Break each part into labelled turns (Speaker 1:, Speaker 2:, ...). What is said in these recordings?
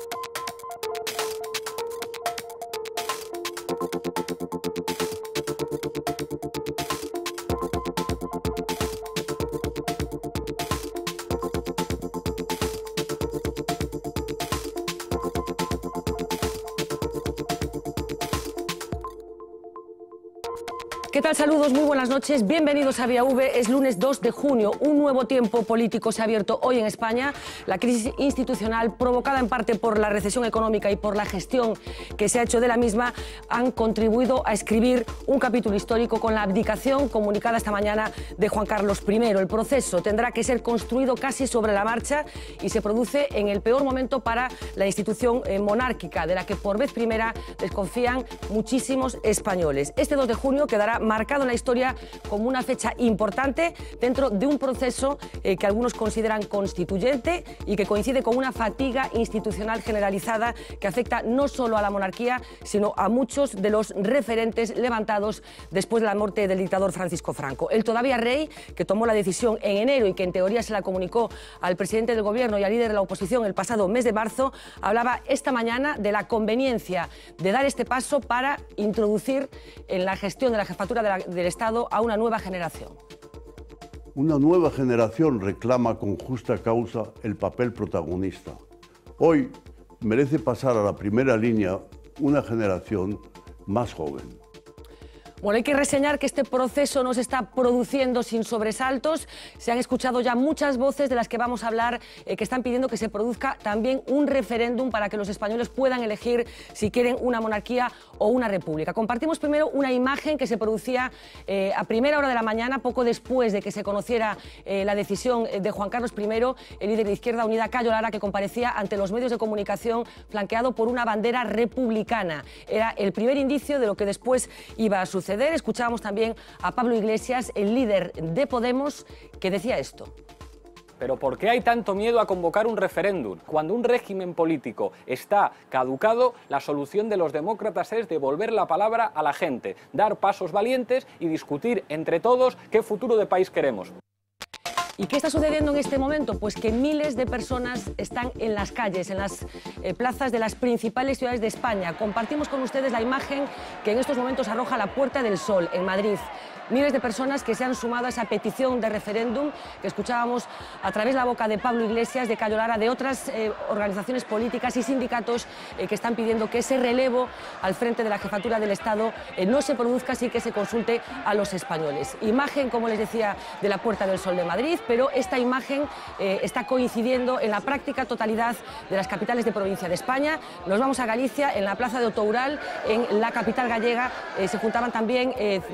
Speaker 1: you ¿Qué tal? Saludos, muy buenas noches. Bienvenidos a Vía V. Es lunes 2 de junio. Un nuevo tiempo político se ha abierto hoy en España. La crisis institucional, provocada en parte por la recesión económica y por la gestión que se ha hecho de la misma, han contribuido a escribir un capítulo histórico con la abdicación comunicada esta mañana de Juan Carlos I. El proceso tendrá que ser construido casi sobre la marcha y se produce en el peor momento para la institución eh, monárquica, de la que por vez primera desconfían muchísimos españoles. Este 2 de junio quedará marcado en la historia como una fecha importante dentro de un proceso eh, que algunos consideran constituyente y que coincide con una fatiga institucional generalizada que afecta no solo a la monarquía, sino a muchos de los referentes levantados después de la muerte del dictador Francisco Franco. El todavía rey, que tomó la decisión en enero y que en teoría se la comunicó al presidente del gobierno y al líder de la oposición el pasado mes de marzo, hablaba esta mañana de la conveniencia de dar este paso para introducir en la gestión de la jefatura del Estado a una nueva generación.
Speaker 2: Una nueva generación reclama con justa causa el papel protagonista. Hoy merece pasar a la primera línea una generación más joven.
Speaker 1: Bueno, hay que reseñar que este proceso no se está produciendo sin sobresaltos. Se han escuchado ya muchas voces de las que vamos a hablar eh, que están pidiendo que se produzca también un referéndum para que los españoles puedan elegir si quieren una monarquía o una república. Compartimos primero una imagen que se producía eh, a primera hora de la mañana, poco después de que se conociera eh, la decisión de Juan Carlos I, el líder de Izquierda Unida, Cayo Lara, que comparecía ante los medios de comunicación flanqueado por una bandera republicana. Era el primer indicio de lo que después iba a suceder. Escuchábamos también a Pablo Iglesias, el líder de Podemos, que decía esto.
Speaker 3: Pero ¿por qué hay tanto miedo a convocar un referéndum? Cuando un régimen político está caducado, la solución de los demócratas es devolver la palabra a la gente, dar pasos valientes y discutir entre todos qué futuro de país queremos. ¿Y
Speaker 1: qué está sucediendo en este momento? Pues que miles de personas están en las calles, en las eh, plazas de las principales ciudades de España. Compartimos con ustedes la imagen que en estos momentos arroja la Puerta del Sol en Madrid miles de personas que se han sumado a esa petición de referéndum que escuchábamos a través de la boca de Pablo Iglesias, de Cayolara de otras eh, organizaciones políticas y sindicatos eh, que están pidiendo que ese relevo al frente de la jefatura del Estado eh, no se produzca, así que se consulte a los españoles. Imagen, como les decía, de la Puerta del Sol de Madrid, pero esta imagen está coincidiendo en la práctica totalidad de las capitales de provincia de España. Nos vamos a Galicia, en la plaza de Otoural, en la capital gallega, se juntaban también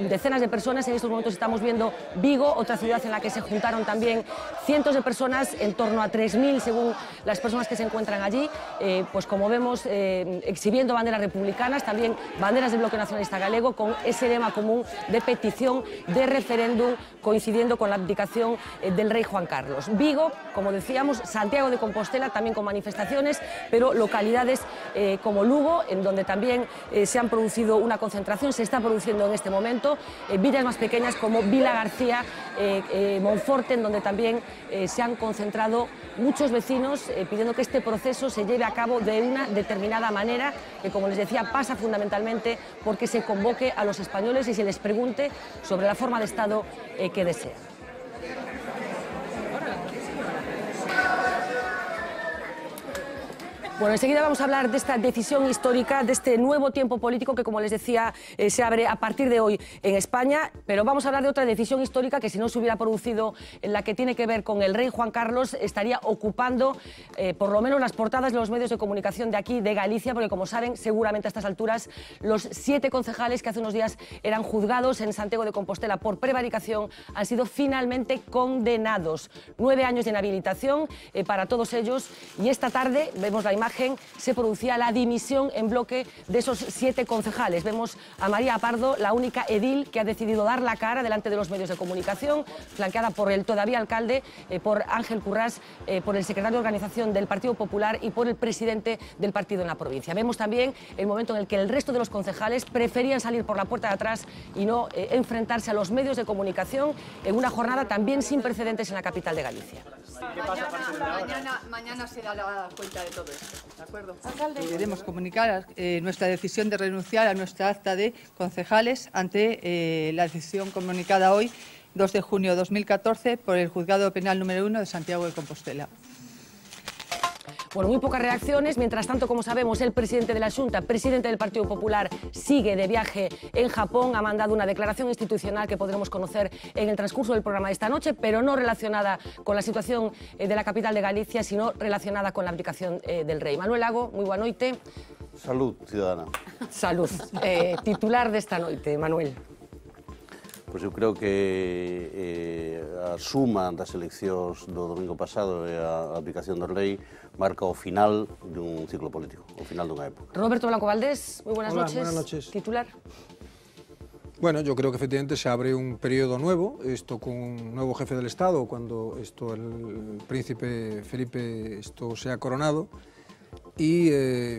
Speaker 1: decenas de personas en estos momentos estamos viendo Vigo, otra ciudad en la que se juntaron también cientos de personas, en torno a 3.000 según las personas que se encuentran allí, eh, pues como vemos, eh, exhibiendo banderas republicanas, también banderas del bloque nacionalista galego, con ese lema común de petición de referéndum, coincidiendo con la abdicación eh, del rey Juan Carlos. Vigo, como decíamos, Santiago de Compostela también con manifestaciones, pero localidades como Lugo, en donde también se han producido una concentración, se está produciendo en este momento, villas más pequeñas como Vila García, eh, eh, Monforte, en donde también eh, se han concentrado muchos vecinos pidiendo que este proceso se lleve a cabo de una determinada manera, que como les decía pasa fundamentalmente porque se convoque a los españoles y se les pregunte sobre la forma de Estado que desean. Bueno, enseguida vamos a hablar de esta decisión histórica, de este nuevo tiempo político que, como les decía, eh, se abre a partir de hoy en España, pero vamos a hablar de otra decisión histórica que, si no se hubiera producido, en la que tiene que ver con el rey Juan Carlos, estaría ocupando eh, por lo menos las portadas de los medios de comunicación de aquí, de Galicia, porque, como saben, seguramente a estas alturas, los siete concejales que hace unos días eran juzgados en Santiago de Compostela por prevaricación han sido finalmente condenados. Nueve años de inhabilitación eh, para todos ellos y esta tarde vemos la imagen se producía la dimisión en bloque de esos siete concejales. Vemos a María Pardo, la única edil que ha decidido dar la cara delante de los medios de comunicación, flanqueada por el todavía alcalde, eh, por Ángel Currás, eh, por el secretario de organización del Partido Popular y por el presidente del partido en la provincia. Vemos también el momento en el que el resto de los concejales preferían salir por la puerta de atrás y no eh, enfrentarse a los medios de comunicación en una jornada también sin precedentes en la capital de Galicia.
Speaker 3: mañana,
Speaker 4: mañana se da la cuenta de todo esto acuerdo? Queremos comunicar eh, nuestra decisión de renunciar a nuestra acta de concejales ante eh, la decisión comunicada hoy, 2 de junio de 2014, por el Juzgado Penal número 1 de Santiago de Compostela.
Speaker 1: Bueno, muy pocas reacciones. Mientras tanto, como sabemos, el presidente de la Junta, presidente del Partido Popular, sigue de viaje en Japón. Ha mandado una declaración institucional que podremos conocer en el transcurso del programa de esta noche, pero no relacionada con la situación eh, de la capital de Galicia, sino relacionada con la abdicación eh, del rey. Manuel Lago, muy buena noche.
Speaker 5: Salud, ciudadana.
Speaker 1: Salud. Eh, titular de esta noche, Manuel.
Speaker 5: Pois eu creo que eh, a suma das eleccións do domingo pasado e a aplicación da lei marca o final dun
Speaker 6: ciclo político, o final dunha
Speaker 1: época. Roberto Blanco Valdés, moi buenas Hola, noches. buenas noches. Titular.
Speaker 6: Bueno, yo creo que efectivamente se abre un periodo nuevo, esto con un nuevo jefe del Estado, cuando esto el príncipe Felipe esto sea coronado, y eh,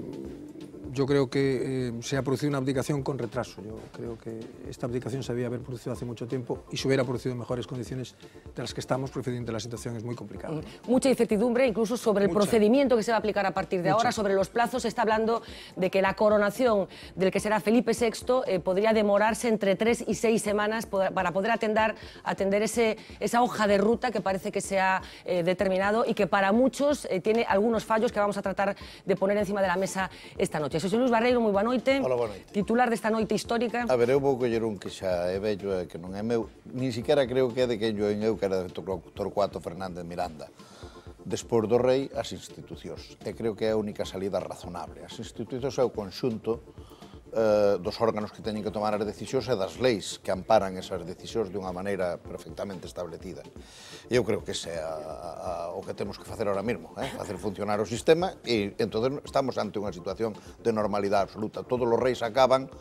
Speaker 6: yo creo que eh, se ha producido una abdicación con retraso. Yo creo que esta abdicación se había haber producido hace mucho tiempo y se hubiera producido en mejores condiciones de las que estamos, precediendo. la situación es muy complicada. Eh,
Speaker 1: mucha incertidumbre incluso sobre el procedimiento que se va a aplicar a partir de ahora, sobre los plazos. Se está hablando de que la coronación del que será Felipe VI eh, podría demorarse entre tres y seis semanas para poder atender, esa hoja de ruta que parece que se ha determinado y que para muchos tiene algunos fallos que vamos a tratar de poner encima de la mesa esta noche. noite. Xosé Luis Barreiro, moi boa noite. Hola, boa noite. Titular desta noite histórica. A
Speaker 7: ver, eu vou coller un que xa é bello e que non é meu. Ni siquiera creo que é de que eu en eu, que era de Torcuato Fernández Miranda. Despois do rei, as institucións. E creo que é a única salida razonable. As institucións é o conxunto Eh, dos órganos que teñen que tomar as decisións e das leis que amparan esas decisións de unha maneira perfectamente establecida. Eu creo que ese é o que temos que facer ahora mesmo, eh? facer funcionar o sistema e entón estamos ante unha situación de normalidade absoluta. Todos os reis acaban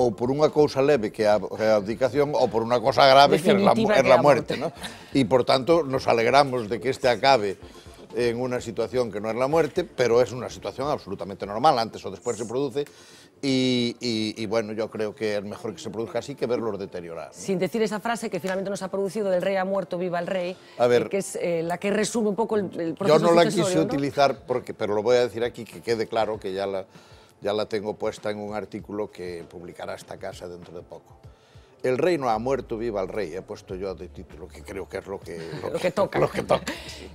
Speaker 7: ou por unha cousa leve que é a, abdicación ou por unha cousa grave Definitiva que é a, é a morte. ¿no? E, por tanto, nos alegramos de que este acabe en unha situación que non é a muerte, pero é unha situación absolutamente normal, antes ou despois se produce, Y, bueno, yo creo que es mejor que se produzca así que verlos deteriorar. Sin
Speaker 1: decir esa frase que finalmente nos ha producido del rey ha muerto, viva el rey, que es eh, la que resume un poco el, proceso. Yo no la quise
Speaker 7: utilizar, porque, pero lo voy a decir aquí que quede claro que ya la, ya la tengo puesta en un artículo que publicará esta casa dentro de poco. El rey no ha muerto, viva el rey. He puesto yo de título, que creo que es lo que,
Speaker 4: lo, que,
Speaker 1: toca. que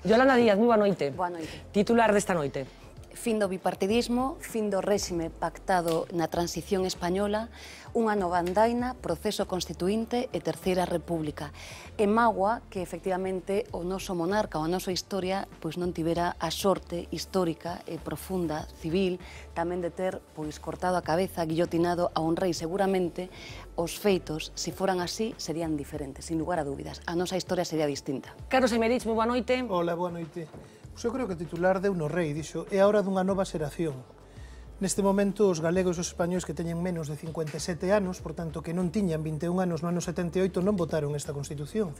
Speaker 1: Yolanda Díaz, muy buena Titular de esta noche. fin do
Speaker 4: bipartidismo, fin do réxime pactado na transición española, unha nova andaina, proceso constituinte e terceira república. E magua que efectivamente o noso monarca, a nosa historia, pois non tivera a sorte histórica e profunda, civil, tamén de ter pois cortado a cabeza, guillotinado a un rei. Seguramente os feitos, se foran así, serían diferentes, sin lugar a dúbidas. A nosa historia sería distinta.
Speaker 8: Carlos Emerich, moi boa noite. Hola, boa noite. Pois eu creo que o titular de Uno Rei dixo é a hora dunha nova xeración. Neste momento, os galegos e os españóis que teñen menos de 57 anos, por tanto que non tiñan 21 anos no ano 78, non votaron esta Constitución.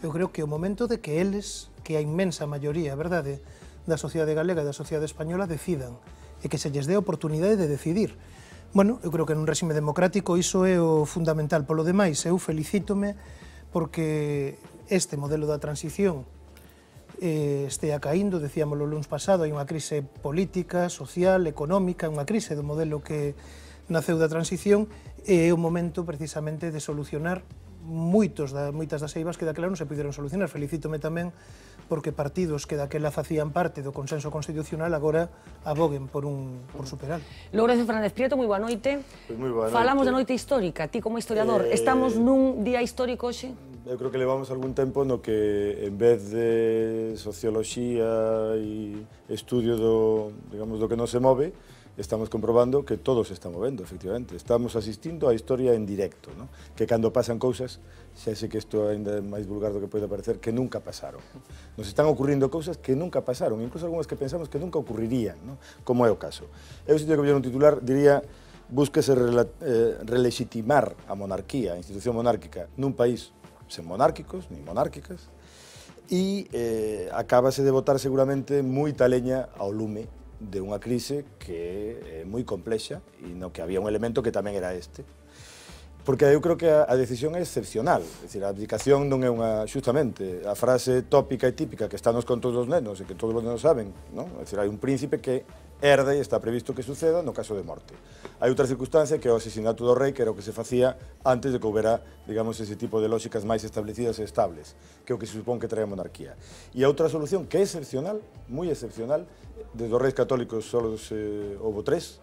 Speaker 8: Eu creo que é o momento de que eles, que a inmensa maioría, verdade, da sociedade galega e da sociedade española decidan e que se lles dé a oportunidade de decidir. Bueno, eu creo que nun réxime democrático iso é o fundamental. Polo demais, eu felicítome porque este modelo da transición eh, estea caindo, decíamos o lunes pasado, hai unha crise política, social, económica, unha crise do modelo que naceu da transición, e é o momento precisamente de solucionar moitos da, moitas das eivas que daquela non se puderon solucionar. Felicítome tamén porque partidos que daquela facían parte do consenso constitucional agora aboguen
Speaker 1: por un por superar. Lourenzo Fernández Prieto, moi boa noite.
Speaker 9: Pues pois moi boa noite. Falamos da
Speaker 1: noite histórica. Ti como historiador, eh... estamos nun día histórico hoxe?
Speaker 9: eu creo que levamos algún tempo no que en vez de socioloxía e estudio do, digamos, do que non se move, estamos comprobando que todo se está movendo, efectivamente. Estamos asistindo á historia en directo, ¿no? que cando pasan cousas, xa sei que isto ainda é máis vulgar do que pode parecer, que nunca pasaron. Nos están ocurrindo cousas que nunca pasaron, incluso algunhas que pensamos que nunca ocurrirían, ¿no? como é o caso. Eu, se tiña que ver un titular, diría búsquese rele, eh, relegitimar a monarquía, a institución monárquica, nun país sen monárquicos, nin monárquicas, e eh, acabase de botar seguramente moita leña ao lume de unha crise que é eh, moi complexa e no que había un elemento que tamén era este. Porque eu creo que a, a decisión é excepcional, é dicir, a abdicación non é unha xustamente a frase tópica e típica que está nos contos dos nenos e que todos os nenos saben, non? É dicir, hai un príncipe que herde e está previsto que suceda no caso de morte. Hai outra circunstancia que é o asesinato do rei, que era o que se facía antes de que houbera, digamos, ese tipo de lógicas máis establecidas e estables, que é o que se supón que trae a monarquía. E a outra solución que é excepcional, moi excepcional, desde os reis católicos só eh, houve tres,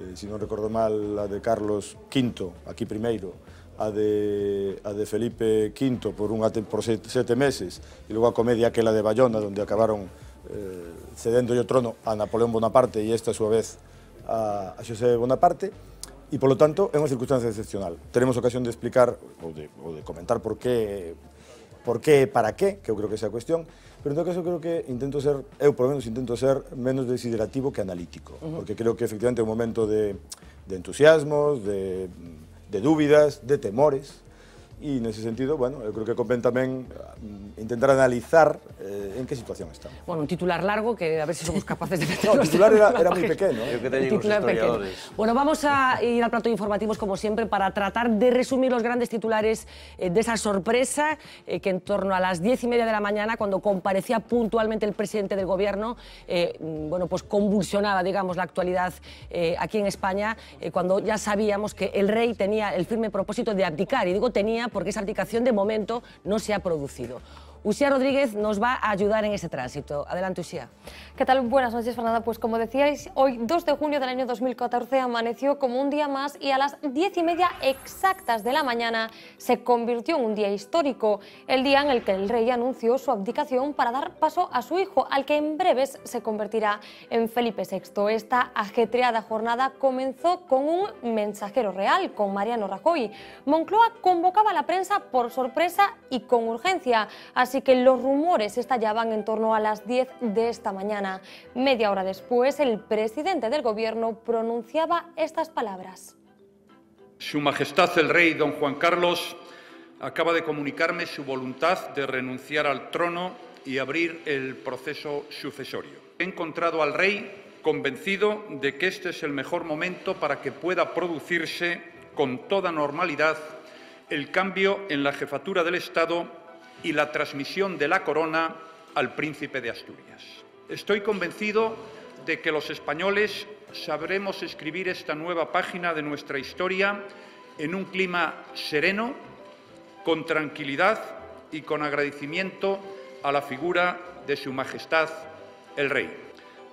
Speaker 9: eh, se non recordo mal, a de Carlos V, aquí primeiro, a de, a de Felipe V por, unha, por sete meses e logo a comedia aquela de Bayona, onde acabaron Eh, cediendo yo trono a Napoleón Bonaparte y esta a su vez a, José Bonaparte, y por lo tanto es una circunstancia excepcional. Tenemos ocasión de explicar o de, comentar por qué, por qué, para qué, que yo creo que esa cuestión, pero en todo caso creo que intento ser, eu por lo menos intento ser menos desiderativo que analítico, porque creo que efectivamente es un momento de, entusiasmos, de, de dúvidas, de temores, y en ese sentido, bueno, yo creo que conviene también mm, intentar analizar eh, en qué situación estamos.
Speaker 1: Bueno, un titular largo que a ver si somos capaces de
Speaker 9: No, el titular era, muy pequeño. ¿eh?
Speaker 1: Bueno, vamos a ir al plato de informativos como siempre para tratar de resumir los grandes titulares eh, de esa sorpresa que en torno a las diez y media de la mañana, cuando comparecía puntualmente el presidente del gobierno, mm, bueno, pues convulsionaba, digamos, la actualidad aquí en España, cuando ya sabíamos que el rey tenía el firme propósito de abdicar. Y digo tenía porque esa aplicación de momento no se ha producido. Usía Rodríguez
Speaker 10: nos va a ayudar en ese tránsito. Adelante, Usía. ¿Qué tal? Buenas noches, Fernanda. Pues como decíais, hoy 2 de junio del año 2014 amaneció como un día más y a las 10 y media exactas de la mañana se convirtió en un día histórico, el día en el que el rey anunció su abdicación para dar paso a su hijo, al que en breves se convertirá en Felipe VI. Esta ajetreada jornada comenzó con un mensajero real, con Mariano Rajoy. Moncloa convocaba a la prensa por sorpresa y con urgencia, así que los rumores estallaban en torno a las 10 de esta mañana. Media hora después, el presidente del gobierno pronunciaba estas palabras.
Speaker 2: Su Majestad el
Speaker 7: Rey Don Juan Carlos acaba de comunicarme su voluntad de renunciar al trono y abrir el proceso sucesorio. He encontrado al Rey convencido de que este es el mejor momento para que pueda producirse con toda normalidad el cambio en la jefatura del Estado y la transmisión de la corona al príncipe de Asturias. Estoy convencido de que los españoles
Speaker 6: sabremos escribir esta nueva página de nuestra historia en un clima sereno, con tranquilidad y con agradecimiento
Speaker 7: a la figura de Su Majestad el Rey.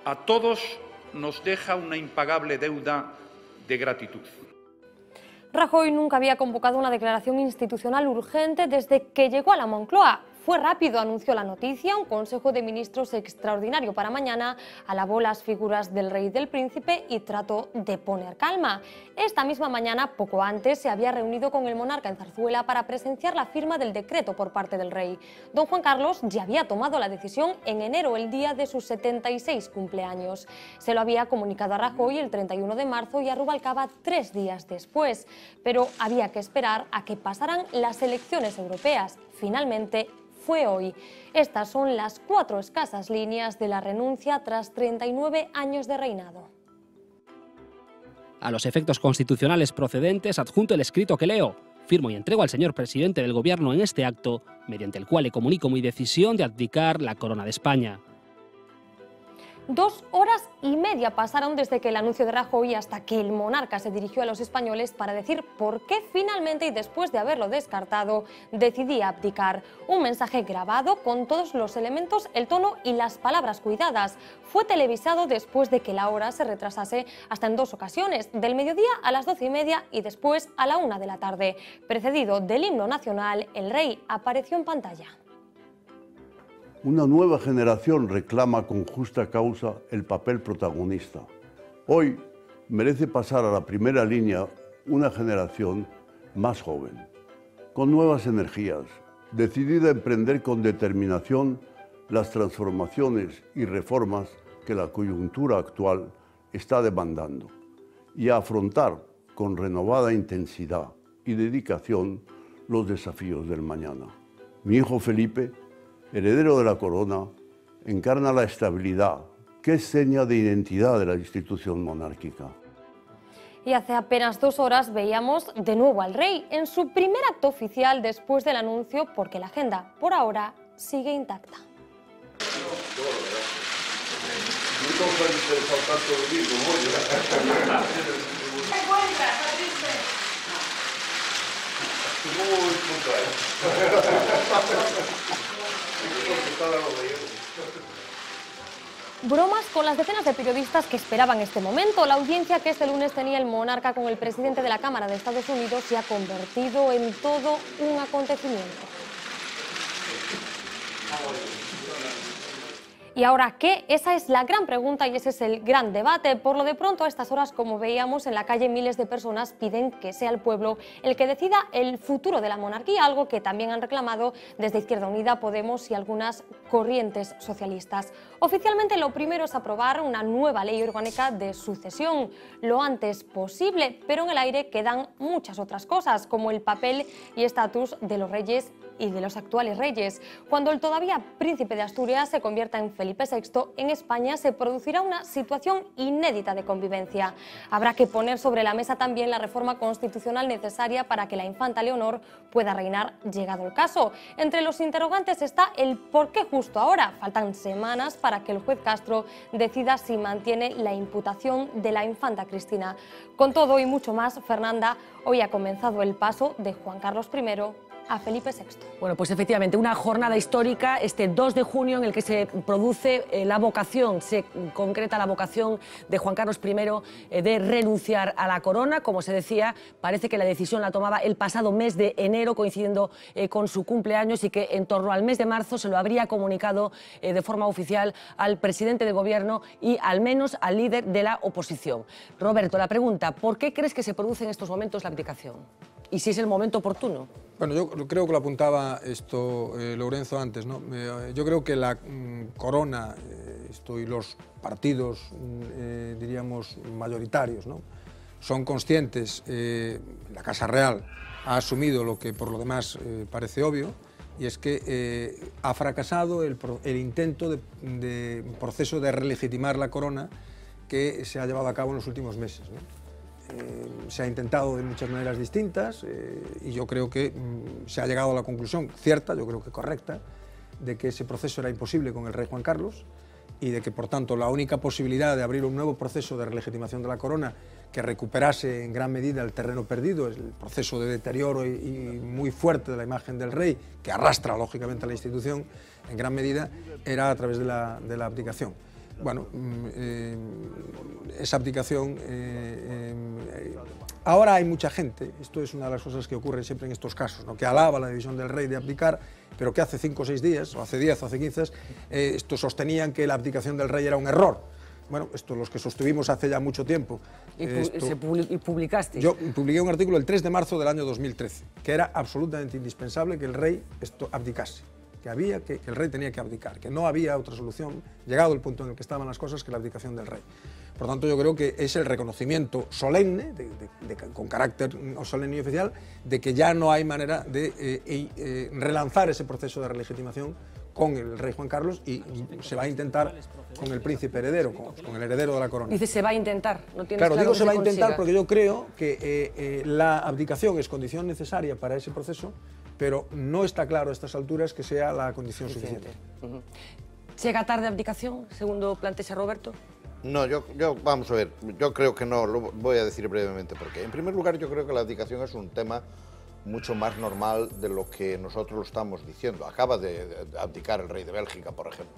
Speaker 7: A todos nos deja una impagable deuda de gratitud.
Speaker 10: Rajoy nunca había convocado una declaración institucional urgente desde que llegó a la Moncloa. Fue rápido, anunció la noticia, un Consejo de Ministros extraordinario para mañana, alabó las figuras del rey y del príncipe y trató de poner calma. Esta misma mañana, poco antes, se había reunido con el monarca en Zarzuela para presenciar la firma del decreto por parte del rey. Don Juan Carlos ya había tomado la decisión en enero, el día de sus 76 cumpleaños. Se lo había comunicado a Rajoy el 31 de marzo y a Rubalcaba tres días después, pero había que esperar a que pasaran las elecciones europeas. Finalmente fue hoy. Estas son las cuatro escasas líneas de la renuncia tras 39 años de reinado.
Speaker 3: A los efectos constitucionales procedentes adjunto el escrito que leo. Firmo y entrego al señor presidente del Gobierno en este acto, mediante el cual le comunico mi decisión de abdicar la corona de España.
Speaker 10: Dos horas y media pasaron desde que el anuncio de Rajoy hasta que el monarca se dirigió a los españoles para decir por qué finalmente y después de haberlo descartado decidía abdicar. Un mensaje grabado con todos los elementos, el tono y las palabras cuidadas. Fue televisado después de que la hora se retrasase hasta en dos ocasiones, del mediodía a las doce y media y después a la una de la tarde. Precedido del himno nacional, el rey apareció en pantalla.
Speaker 2: Una nueva generación reclama con justa causa el papel protagonista. Hoy merece pasar a la primera línea una generación más joven, con nuevas energías, decidida a emprender con determinación las transformaciones y reformas que la coyuntura actual está demandando y a afrontar con renovada intensidad y dedicación los desafíos del mañana. Mi hijo Felipe heredero de la corona, encarna la estabilidad, que es seña de identidad de la institución monárquica.
Speaker 10: Y hace apenas dos horas veíamos de nuevo al rey en su primer acto oficial después del anuncio porque la agenda por ahora sigue intacta. Bromas con las decenas de periodistas que esperaban este momento. La audiencia que este lunes tenía el monarca con el presidente de la Cámara de Estados Unidos se ha convertido en todo un acontecimiento. ¿Y ahora qué? Esa es la gran pregunta y ese es el gran debate. Por lo de pronto, a estas horas, como veíamos en la calle, miles de personas piden que sea el pueblo el que decida el futuro de la monarquía, algo que también han reclamado desde Izquierda Unida, Podemos y algunas corrientes socialistas. Oficialmente lo primero es aprobar una nueva ley orgánica de sucesión lo antes posible, pero en el aire quedan muchas otras cosas, como el papel y estatus de los reyes y de los actuales reyes. Cuando el todavía príncipe de Asturias se convierta en Felipe VI, en España se producirá una situación inédita de convivencia. Habrá que poner sobre la mesa también la reforma constitucional necesaria para que la infanta Leonor pueda reinar llegado el caso. Entre los interrogantes está el por qué justo ahora. Faltan semanas para que el juez Castro decida si mantiene la imputación de la infanta Cristina. Con todo y mucho más, Fernanda, hoy ha comenzado el paso de Juan Carlos I a Felipe VI.
Speaker 1: Bueno, pues efectivamente, una jornada histórica este 2 de junio en el que se produce eh, la vocación, se concreta la vocación de Juan Carlos I eh, de renunciar a la corona. Como se decía, parece que la decisión la tomaba el pasado mes de enero, coincidiendo eh, con su cumpleaños y que en torno al mes de marzo se lo habría comunicado de forma oficial al presidente de gobierno y al menos al líder de la oposición. Roberto, la pregunta, ¿por qué crees que se produce en estos momentos la abdicación? y si es el momento oportuno.
Speaker 6: Bueno, yo creo que lo apuntaba esto eh, Lorenzo antes, ¿no? Eh, yo creo que la mm, corona eh, y los partidos, mm, diríamos, mayoritarios, ¿no? Son conscientes, la Casa Real ha asumido lo que por lo demás parece obvio, y es que ha fracasado el, intento de, proceso de relegitimar la corona que se ha llevado a cabo en los últimos meses. Eh, se ha intentado de muchas maneras distintas eh, y yo creo que mm, se ha llegado a la conclusión cierta, yo creo que correcta, de que ese proceso era imposible con el rey Juan Carlos y de que, por tanto, la única posibilidad de abrir un nuevo proceso de relegitimación de la corona que recuperase en gran medida el terreno perdido, el proceso de deterioro muy fuerte de la imagen del rey, que arrastra lógicamente a la institución, en gran medida era a través de la, de la abdicación bueno, mm, eh, esa abdicación... Eh, eh, ahora hay mucha gente, esto es una de las cosas que ocurre siempre en estos casos, ¿no? que alaba la división del rey de abdicar, pero que hace 5 o 6 días, o hace 10 o hace 15, estos sostenían que la abdicación del rey era un error bueno, esto los que sostuvimos hace ya mucho tiempo. ¿Y, publicaste? Yo publiqué un artículo el 3 de marzo del año 2013, que era absolutamente indispensable que el rey esto abdicase que había, que, el rey tenía que abdicar, que no había otra solución, llegado el punto en el que estaban las cosas, que la abdicación del rey. Por tanto, yo creo que es el reconocimiento solemne, con carácter solemne y oficial, de que ya no hay manera de eh, eh, relanzar ese proceso de relegitimación con el rey Juan Carlos y se va a intentar con el príncipe heredero, con, el heredero de la corona. Dice
Speaker 1: se va a intentar, no claro, digo se va a intentar porque
Speaker 6: yo creo que eh, la abdicación es condición necesaria para ese proceso pero no está claro a estas alturas que sea la condición suficiente.
Speaker 1: ¿Llega tarde a abdicación, segundo plantea Roberto?
Speaker 7: No, yo, vamos a ver, yo creo que no, lo voy a decir brevemente porque. En primer lugar, yo creo que la abdicación es un tema mucho más normal de lo que nosotros lo estamos diciendo. Acaba de, abdicar el rey de Bélgica, por ejemplo,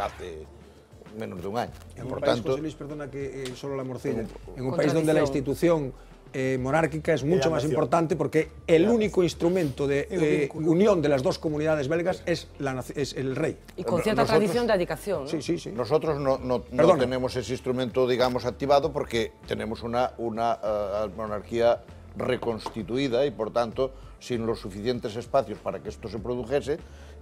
Speaker 6: hace menos de un año. por tanto, eh, solo la morcilla, en un país donde la institución eh, monárquica es mucho más importante porque el único instrumento de eh, unión de las dos comunidades belgas es, el rey. Y con cierta tradición de adicación, Sí, sí, sí. Nosotros no,
Speaker 7: tenemos ese instrumento, digamos, activado porque tenemos una, eh, monarquía reconstituida y, por tanto, sin los suficientes espacios para que esto se produjese,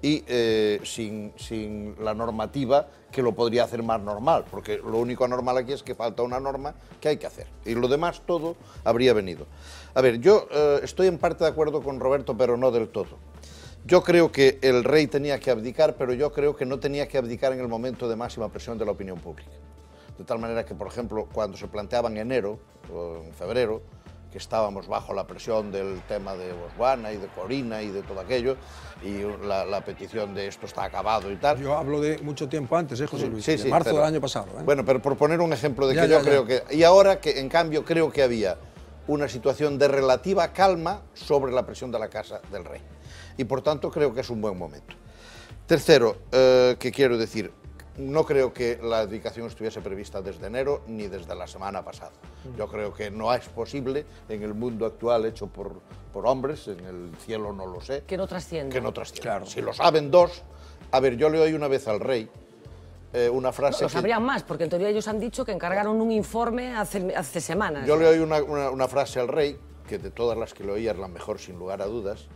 Speaker 7: y eh, sin, sin, la normativa que lo podría hacer más normal, porque lo único anormal aquí es que falta una norma que hay que hacer, y lo demás todo habría venido. A ver, yo eh, estoy en parte de acuerdo con Roberto, pero no del todo. Yo creo que el rey tenía que abdicar, pero yo creo que no tenía que abdicar en el momento de máxima presión de la opinión pública. De tal manera que, por ejemplo, cuando se planteaba en enero o en febrero, que estábamos bajo la presión del tema de Botswana y de Corina y de todo aquello, y la, petición de esto está acabado y tal. Yo
Speaker 6: hablo de mucho tiempo antes, ¿eh, José Luis, En marzo del año pasado. ¿eh? Bueno, pero por poner un ejemplo
Speaker 7: de que yo creo que... Y ahora, que en cambio, creo que había una situación de relativa calma sobre la presión de la Casa del Rey. Y por tanto creo que es un buen momento. Tercero, eh, que quiero decir, no creo que la dedicación estuviese prevista desde enero ni desde la semana pasada. Mm. Yo creo que no es posible en el mundo actual hecho por, hombres, en el cielo no lo sé. Que no trasciende. Que no trasciende. Claro. Si lo saben dos, a ver, yo le doy una vez al rey, eh, una frase... No, sabrían
Speaker 1: más, porque en teoría ellos han dicho que encargaron un informe hace, hace semanas. Yo le doy
Speaker 7: una, frase al rey, que de todas las que le oía es la mejor sin lugar a dudas,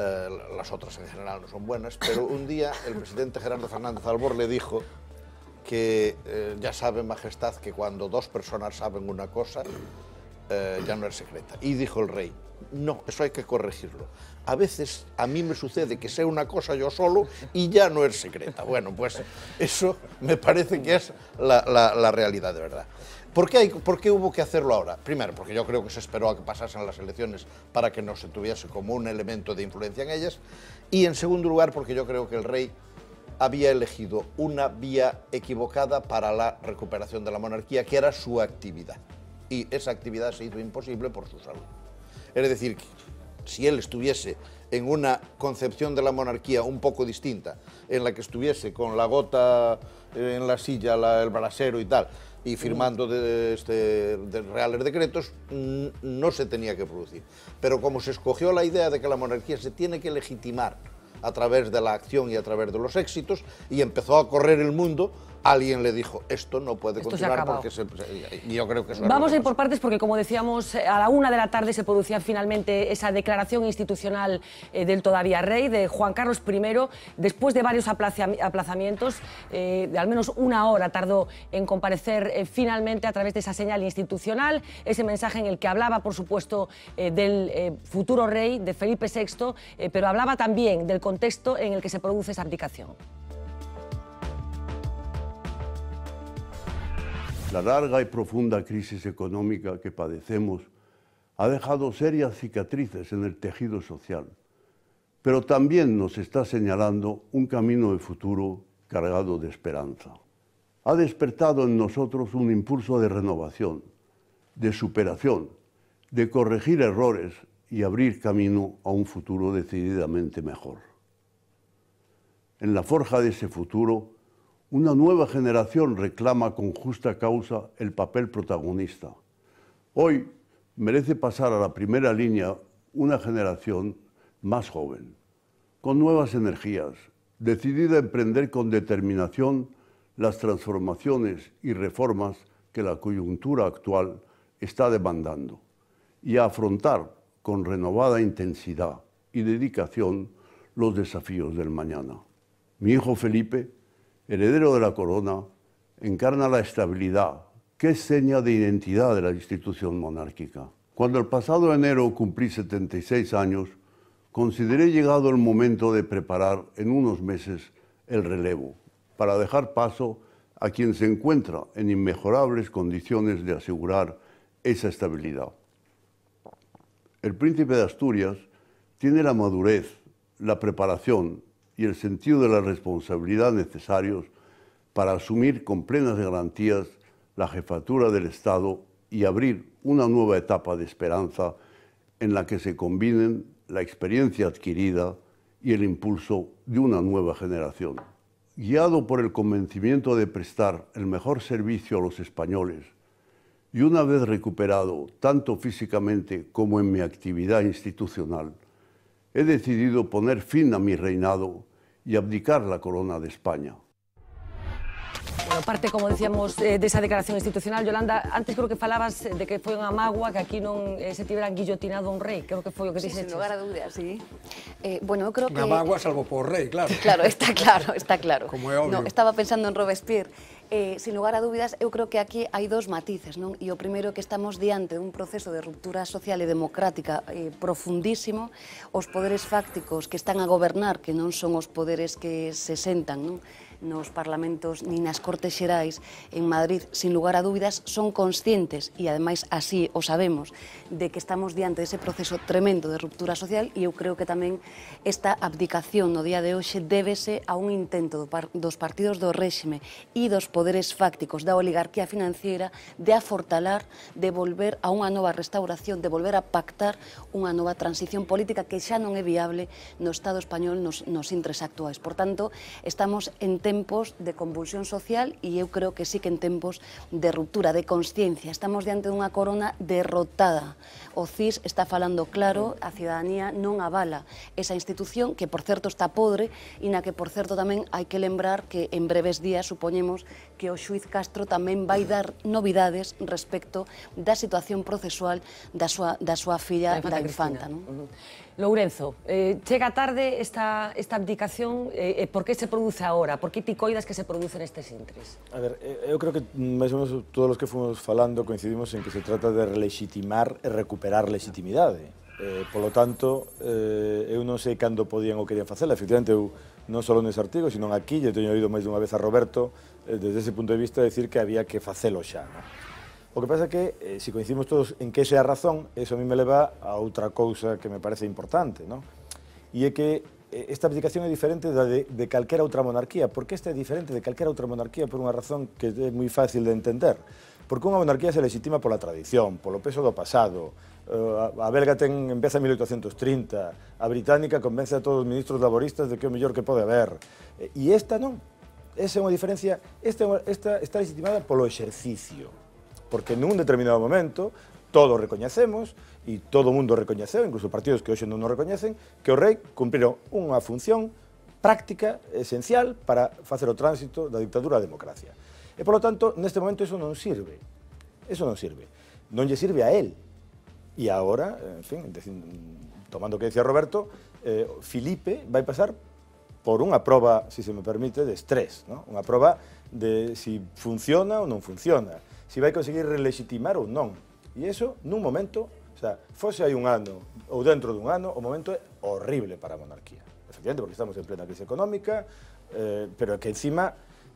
Speaker 7: eh, las otras en general no son buenas, pero un día el presidente Gerardo Fernández Albor le dijo que eh, ya sabe, Majestad, que cuando dos personas saben una cosa, eh, ya no es secreta. Y dijo el rey, no, eso hay que corregirlo. A veces a mí me sucede que sé una cosa yo solo y ya no es secreta. Bueno, pues eso me parece que es la, realidad de verdad. ¿Por qué, hay, ¿Por qué, hubo que hacerlo ahora? Primero, porque yo creo que se esperó a que pasasen las elecciones para que no se tuviese como un elemento de influencia en ellas. Y en segundo lugar, porque yo creo que el rey había elegido una vía equivocada para la recuperación de la monarquía, que era su actividad. Y esa actividad se hizo imposible por su salud. Es decir, si él estuviese en una concepción de la monarquía un poco distinta, en la que estuviese con la gota en la silla, el brasero y tal, y firmando este, reales decretos, mm, no se tenía que producir. Pero como se escogió la idea de que la monarquía se tiene que legitimar a través de la acción y a través de los éxitos, y empezó a correr el mundo alguien le dijo, esto no puede continuar porque yo creo que Vamos
Speaker 1: a ir por partes porque, como decíamos, eh, a la una de la tarde se producía finalmente esa declaración institucional eh, del todavía rey, de Juan Carlos I, después de varios aplazamientos, eh, de al menos una hora tardó en comparecer finalmente a través de esa señal institucional, ese mensaje en el que hablaba, por supuesto, del futuro rey, de Felipe VI, pero hablaba también del contexto en el que se produce esa abdicación.
Speaker 2: La larga y profunda crisis económica que padecemos ha dejado serias cicatrices en el tejido social, pero también nos está señalando un camino de futuro cargado de esperanza. Ha despertado en nosotros un impulso de renovación, de superación, de corregir errores y abrir camino a un futuro decididamente mejor. En la forja de ese futuro, una nueva generación reclama con justa causa el papel protagonista. Hoy merece pasar a la primera línea una generación más joven, con nuevas energías, decidida a emprender con determinación las transformaciones y reformas que la coyuntura actual está demandando y a afrontar con renovada intensidad y dedicación los desafíos del mañana. Mi hijo Felipe heredero de la corona, encarna la estabilidad, que es seña de identidad de la institución monárquica. Cuando el pasado enero cumplí 76 años, consideré llegado el momento de preparar en unos meses el relevo, para dejar paso a quien se encuentra en inmejorables condiciones de asegurar esa estabilidad. El príncipe de Asturias tiene la madurez, la preparación y el sentido de la responsabilidad necesarios para asumir con plenas garantías la jefatura del Estado y abrir una nueva etapa de esperanza en la que se combinen la experiencia adquirida y el impulso de una nueva generación. Guiado por el convencimiento de prestar el mejor servicio a los españoles y una vez recuperado tanto físicamente como en mi actividad institucional, he decidido poner fin a mi reinado y abdicar la corona de España.
Speaker 1: Bueno, parte, como decíamos, eh, de esa declaración institucional. Yolanda, antes creo que falabas eh, de que fue una magua que aquí no eh, se tiveran guillotinado un rey, Creo que fue lo que sí, Sin lugar a dudas, sí. bueno,
Speaker 4: creo que... Unha magua
Speaker 6: salvo por rey, claro. Claro, está claro, está claro. Como obvio. No, estaba
Speaker 4: pensando en Robespierre. Eh, sin lugar a dúbidas, eu creo que aquí hai dous matices, non? E o primeiro que estamos diante dun proceso de ruptura social e democrática eh, profundísimo, os poderes fácticos que están a gobernar, que non son os poderes que se sentan, non? nos parlamentos nin nas Cortes Xerais en Madrid, sin lugar a dúbidas, son conscientes, e ademais así o sabemos, de que estamos diante dese proceso tremendo de ruptura social e eu creo que tamén esta abdicación no día de hoxe débese a un intento do par dos partidos do réxime e dos poderes fácticos da oligarquía financiera de afortalar, de volver a unha nova restauración, de volver a pactar unha nova transición política que xa non é viable no Estado español nos, nos intres actuais. Por tanto, estamos en tempos de convulsión social e eu creo que sí que en tempos de ruptura, de consciencia. Estamos diante dunha corona derrotada. O CIS está falando claro, a ciudadanía non avala esa institución que, por certo, está podre e na que, por certo, tamén hai que lembrar que en breves días supoñemos que o xuiz Castro tamén vai dar novidades respecto da situación procesual da súa, da súa filla da infanta. Da infanta
Speaker 1: non? Uh -huh. Lourenzo, eh, chega tarde esta, esta abdicación, eh, eh, por que se produce agora? Por que ticoidas que se producen estes intres?
Speaker 9: A ver, eh, eu creo que máis ou menos todos os que fomos falando coincidimos en que se trata de relegitimar e recuperar legitimidade. Eh, polo tanto, eh, eu non sei cando podían ou querían facela. Efectivamente, eu non só nese artigo, sino aquí, lle teño oído máis dunha vez a Roberto Eh, desde ese punto de vista, decir que había que facelo xa. ¿no? O que pasa é que, eh, se si coincidimos todos en que esa a razón, eso a mí me leva a outra cousa que me parece importante, ¿no? E é que eh, esta abdicación é diferente da de, de calquera outra monarquía. Por que esta é diferente de calquera outra monarquía? Por unha razón que é moi fácil de entender. Porque unha monarquía se legitima pola tradición, polo peso do pasado. Eh, a belga ten, empeza en 1830, a británica convence a todos os ministros laboristas de que é o mellor que pode haber. E esta non, Esa é unha diferencia, esta, esta está legitimada polo exercicio, porque nun determinado momento todos recoñecemos e todo o mundo recoñeceu, incluso partidos que hoxe non nos recoñecen, que o rei cumpriron unha función práctica esencial para facer o tránsito da dictadura á democracia. E, polo tanto, neste momento eso non sirve. Eso non sirve. Non lle sirve a él. E agora, en fin, tomando o que decía Roberto, eh, Filipe vai pasar por unha proba, se se me permite, de estrés, ¿no? unha proba de si funciona ou non funciona, si vai conseguir relegitimar ou non. E iso, nun momento, o sea, fose hai un ano ou dentro dun ano, o momento é horrible para a monarquía. Efectivamente, porque estamos en plena crise económica, eh, pero que encima,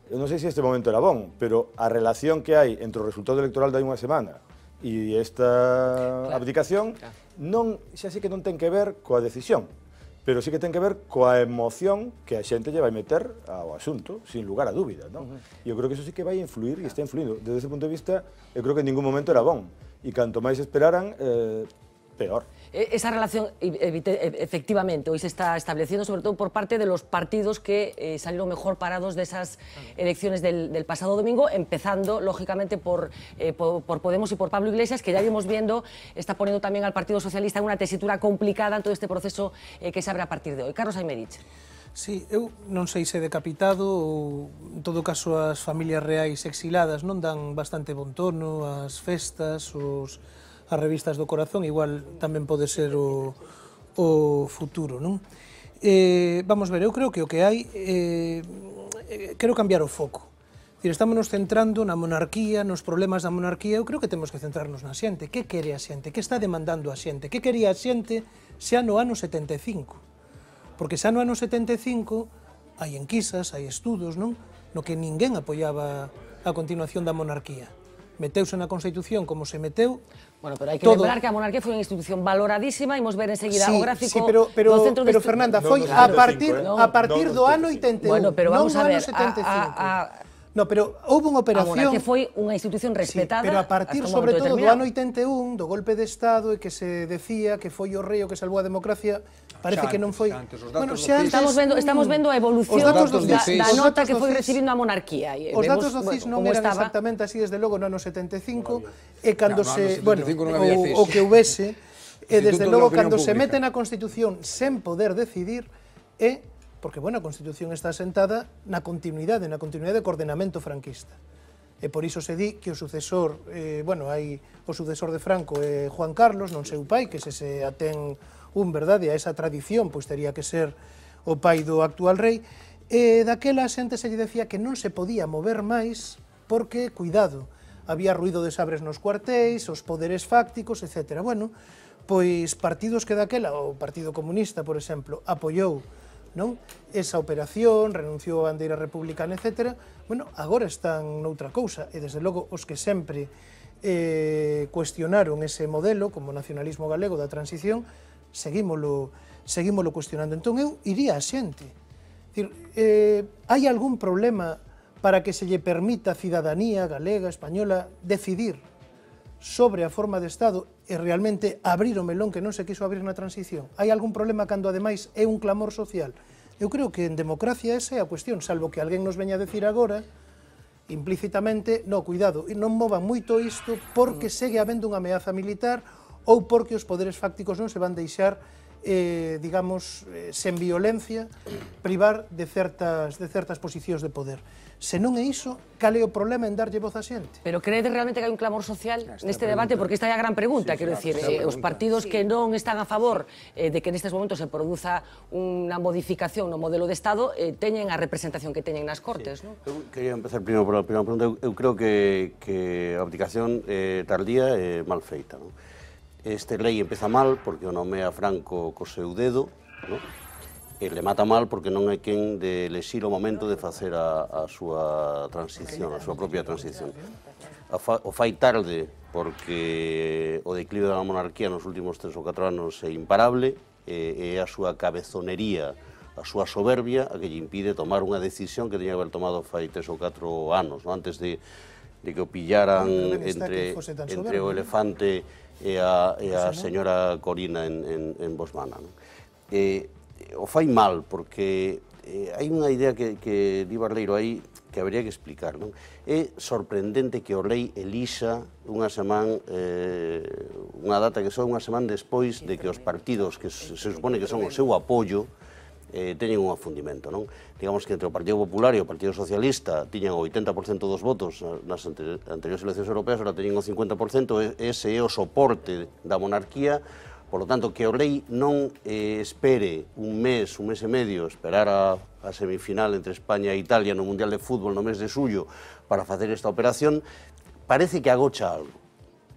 Speaker 9: eu non sei se este momento era bon, pero a relación que hai entre o resultado electoral de hai unha semana e esta claro, abdicación claro. non xa sei que non ten que ver coa decisión pero sí que ten que ver coa emoción que a xente lle vai meter ao asunto, sin lugar a dúbida, non? Uh -huh. Eu creo que eso sí que vai influir e está influindo. Desde ese punto de vista, eu creo que en ningún momento era bon. E canto máis esperaran, eh, peor.
Speaker 1: E-, esa relación, e-, e-, efectivamente, hoy se está estableciendo, sobre todo por parte de los partidos que eh, salieron mejor parados de esas elecciones del, pasado domingo, empezando, lógicamente, por, eh, por, Podemos y por Pablo Iglesias, que ya vimos viendo, está poniendo también al Partido Socialista en una tesitura complicada en todo este proceso eh, que se abre a partir de hoy. Carlos Aymerich.
Speaker 8: Sí, no sé sei se decapitado en todo caso, las familias reales exiladas no dan bastante bon tono, as festas, os as revistas do corazón, igual tamén pode ser o, o futuro, non? Eh, vamos ver, eu creo que o que hai eh, eh quero cambiar o foco. estamos nos centrando na monarquía, nos problemas da monarquía, eu creo que temos que centrarnos na xente. Que quere a xente? Que está demandando a xente? Que quería a xente xa no ano 75? Porque xa no ano 75 hai enquisas, hai estudos, non? No que ninguén apoiaba a continuación da monarquía meteuse na Constitución como se meteu Bueno, pero hay que lembrar
Speaker 1: que la monarquía fue una institución valoradísima, imos ver enseguida sí, o gráfico sí, pero, pero, Fernanda, foi ¿eh? a partir, no, a partir do ano 85. Bueno, pero vamos a ver, a, a, No, pero houve unha operación... Agora, que foi unha institución respetada... Sí, pero a partir, sobre todo, do ano
Speaker 8: 81, do golpe de Estado, e que se decía que foi o reo que salvou a democracia, parece que non foi... Antes, bueno, xa antes, estamos, vendo, estamos vendo a evolución os datos da,
Speaker 1: da nota que foi recibindo a monarquía. E eh, os datos do CIS non eran estaba...
Speaker 8: exactamente así, desde logo, no ano 75, e cando se... Bueno, o, o que houvese... E, desde logo, cando se mete na Constitución sen poder decidir, é porque, bueno, a Constitución está asentada na continuidade, na continuidade de coordenamento franquista. E por iso se di que o sucesor, eh, bueno, hai o sucesor de Franco é eh, Juan Carlos, non seu pai, que se se atén un, verdade, a esa tradición, pois teria que ser o pai do actual rei, e daquela xente se lle decía que non se podía mover máis porque, cuidado, había ruido de sabres nos cuartéis, os poderes fácticos, etc. Bueno, pois partidos que daquela, o Partido Comunista, por exemplo, apoiou non? Esa operación, renunciou a bandeira republicana, etc. Bueno, agora están noutra cousa, e desde logo os que sempre eh, cuestionaron ese modelo como nacionalismo galego da transición, seguímolo, seguímolo cuestionando. Entón eu iría a xente. Dir, eh, hai algún problema para que se lle permita a cidadanía galega, española, decidir sobre a forma de Estado e realmente abrir o melón que non se quiso abrir na transición. Hai algún problema cando ademais é un clamor social. Eu creo que en democracia esa é a cuestión, salvo que alguén nos veña a decir agora implícitamente, no, cuidado, e non mova moito isto porque mm. segue habendo unha ameaza militar ou porque os poderes fácticos non se van deixar eh, digamos, eh, sen violencia, privar de certas, de certas posicións de poder. Se non é iso, cal é o problema en darlle voz á xente?
Speaker 1: Pero creedes realmente que hai un clamor social esta neste debate? Pregunta. Porque esta é a gran pregunta, sí, quero dicir. Eh, os partidos sí. que non están a favor eh, de que nestes momentos se produza unha modificación no modelo de Estado eh, teñen a representación que teñen nas Cortes, sí. non? Eu
Speaker 5: quería empezar primeiro por a primeira pregunta. Eu, eu creo que, que a abdicación eh, tardía é eh, mal feita, non? Este lei empeza mal porque o nomea Franco co seu dedo, non? e remata mal porque non hai quen de lexir o momento de facer a, a súa transición, a súa propia transición. A fa, o fai tarde porque o declive da monarquía nos últimos tres ou catro anos é imparable e, e a súa cabezonería, a súa soberbia a que lle impide tomar unha decisión que teña que haber tomado fai tres ou catro anos, no? antes de, de que o pillaran entre, entre o elefante e a, e a señora Corina en, en, en Bosmana. Non? Eh, o fai mal, porque eh, hai unha idea que, que di Barleiro aí que habría que explicar. Non? É sorprendente que o lei elisa unha semana, eh, unha data que só unha semana despois de que os partidos que se, se supone que son o seu apoio eh, teñen un afundimento. Non? Digamos que entre o Partido Popular e o Partido Socialista tiñan o 80% dos votos nas anteriores eleccións europeas, ahora teñen o 50%, ese é o soporte da monarquía, Por lo tanto, que o Rei non eh, espere un mes, un mes e medio, esperar a, a semifinal entre España e Italia no Mundial de Fútbol no mes de suyo para facer esta operación, parece que agocha algo.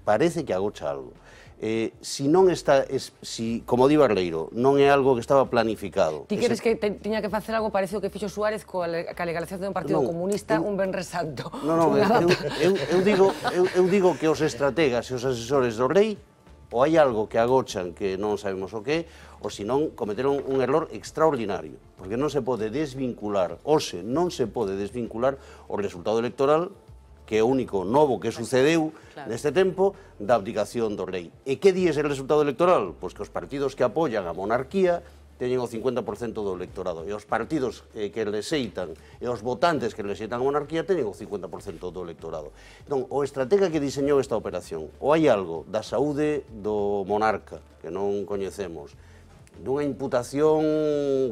Speaker 5: Parece que agocha algo. Eh, si non está, es, si, como di Barleiro, non é algo que estaba planificado. Ti crees
Speaker 1: Ese... que te, tiña que facer algo parecido que fixo Suárez coa ca legalización de un partido non, comunista eu, un ben resanto? Non, non, eu, eu, eu, digo, eu, eu
Speaker 5: digo que os estrategas e os asesores do rei ou hai algo que agochan que non sabemos o que, ou senón cometeron un error extraordinario, porque non se pode desvincular, hoxe non se pode desvincular o resultado electoral que é o único novo que sucedeu claro. neste tempo da abdicación do rei. E que di o resultado electoral? Pois que os partidos que apoian a monarquía teñen o 50% do electorado e os partidos eh, que le xeitan, e os votantes que le xeitan a monarquía teñen o 50% do electorado. Entón, o estratega que diseñou esta operación, ou hai algo da saúde do monarca que non coñecemos, dunha imputación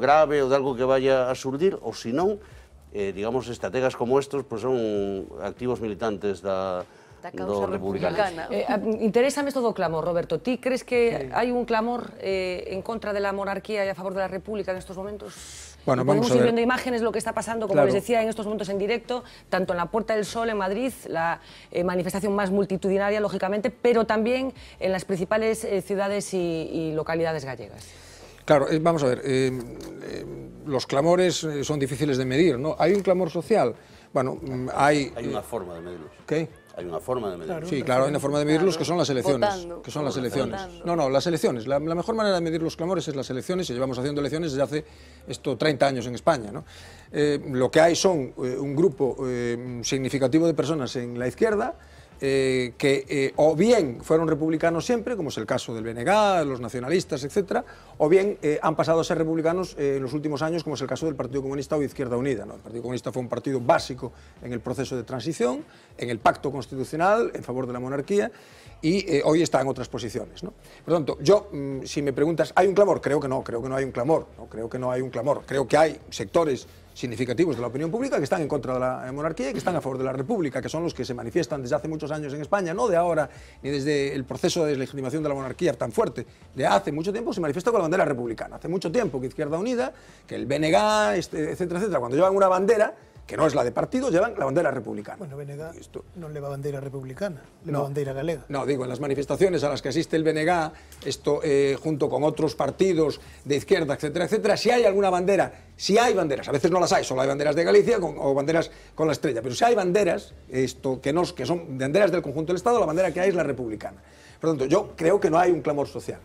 Speaker 5: grave ou de algo que vaya a surdir, ou senón, eh, digamos, estrategas como estos pues, pois, son activos militantes da, Eh, ah, interésame causa republicana.
Speaker 1: interésame todo clamor, Roberto. ¿Ti crees que hay un clamor eh, en contra de la monarquía y a favor de la república en estos momentos? Bueno, vamos viendo imágenes lo que está pasando, como les decía, en estos momentos en directo, tanto en la Puerta del Sol en Madrid, la eh, manifestación más multitudinaria, lógicamente, pero también en las principales ciudades y, localidades gallegas.
Speaker 6: Claro, vamos a ver, los clamores son difíciles de medir, ¿no? Hay un clamor social, bueno, mm, hay... Hay una
Speaker 5: forma de medirlos. Hay una forma de medirlos. Sí, claro, hay una forma de medirlos que son las elecciones. que son las elecciones.
Speaker 6: No, no, las elecciones. La, mejor manera de medir los clamores es las elecciones y llevamos haciendo elecciones desde hace esto 30 años en España. ¿no? Eh, lo que hay son eh, un grupo eh, significativo de personas en la izquierda eh, que eh, o bien fueron republicanos siempre, como es el caso del BNG, los nacionalistas, etc., o bien eh, han pasado a ser republicanos en los últimos años, como es el caso del Partido Comunista o Izquierda Unida. El Partido Comunista fue un partido básico en el proceso de transición, en el pacto constitucional en favor de la monarquía, y hoy está en otras posiciones. Por lo tanto, yo, mm, si me preguntas, ¿hay un clamor? Creo que no, creo que no hay un clamor, ¿no? creo que no hay un clamor, creo que hay sectores significativos de la opinión pública que están en contra de la eh, monarquía y que están a favor de la república, que son los que se manifiestan desde hace muchos años en España, no de ahora ni desde el proceso de deslegitimación de la monarquía tan fuerte, de hace mucho tiempo se manifiesta con la bandera republicana. Hace mucho tiempo que Izquierda Unida, que el BNG, este, etcétera, etcétera, cuando llevan una bandera que no es la de partido, llevan la bandera republicana.
Speaker 8: Bueno, BNG Esto... no va bandera republicana,
Speaker 6: le no. bandera galega. No, digo, en las manifestaciones a las que asiste el BNG, esto eh, junto con otros partidos de izquierda, etcétera, etcétera, si hay alguna bandera, si hay banderas, a veces no las hay, solo hay banderas de Galicia o banderas con la estrella, pero si hay banderas esto, que, no, que son banderas del conjunto del Estado, la bandera que hay es la republicana. Por lo tanto, yo creo que no hay un clamor social.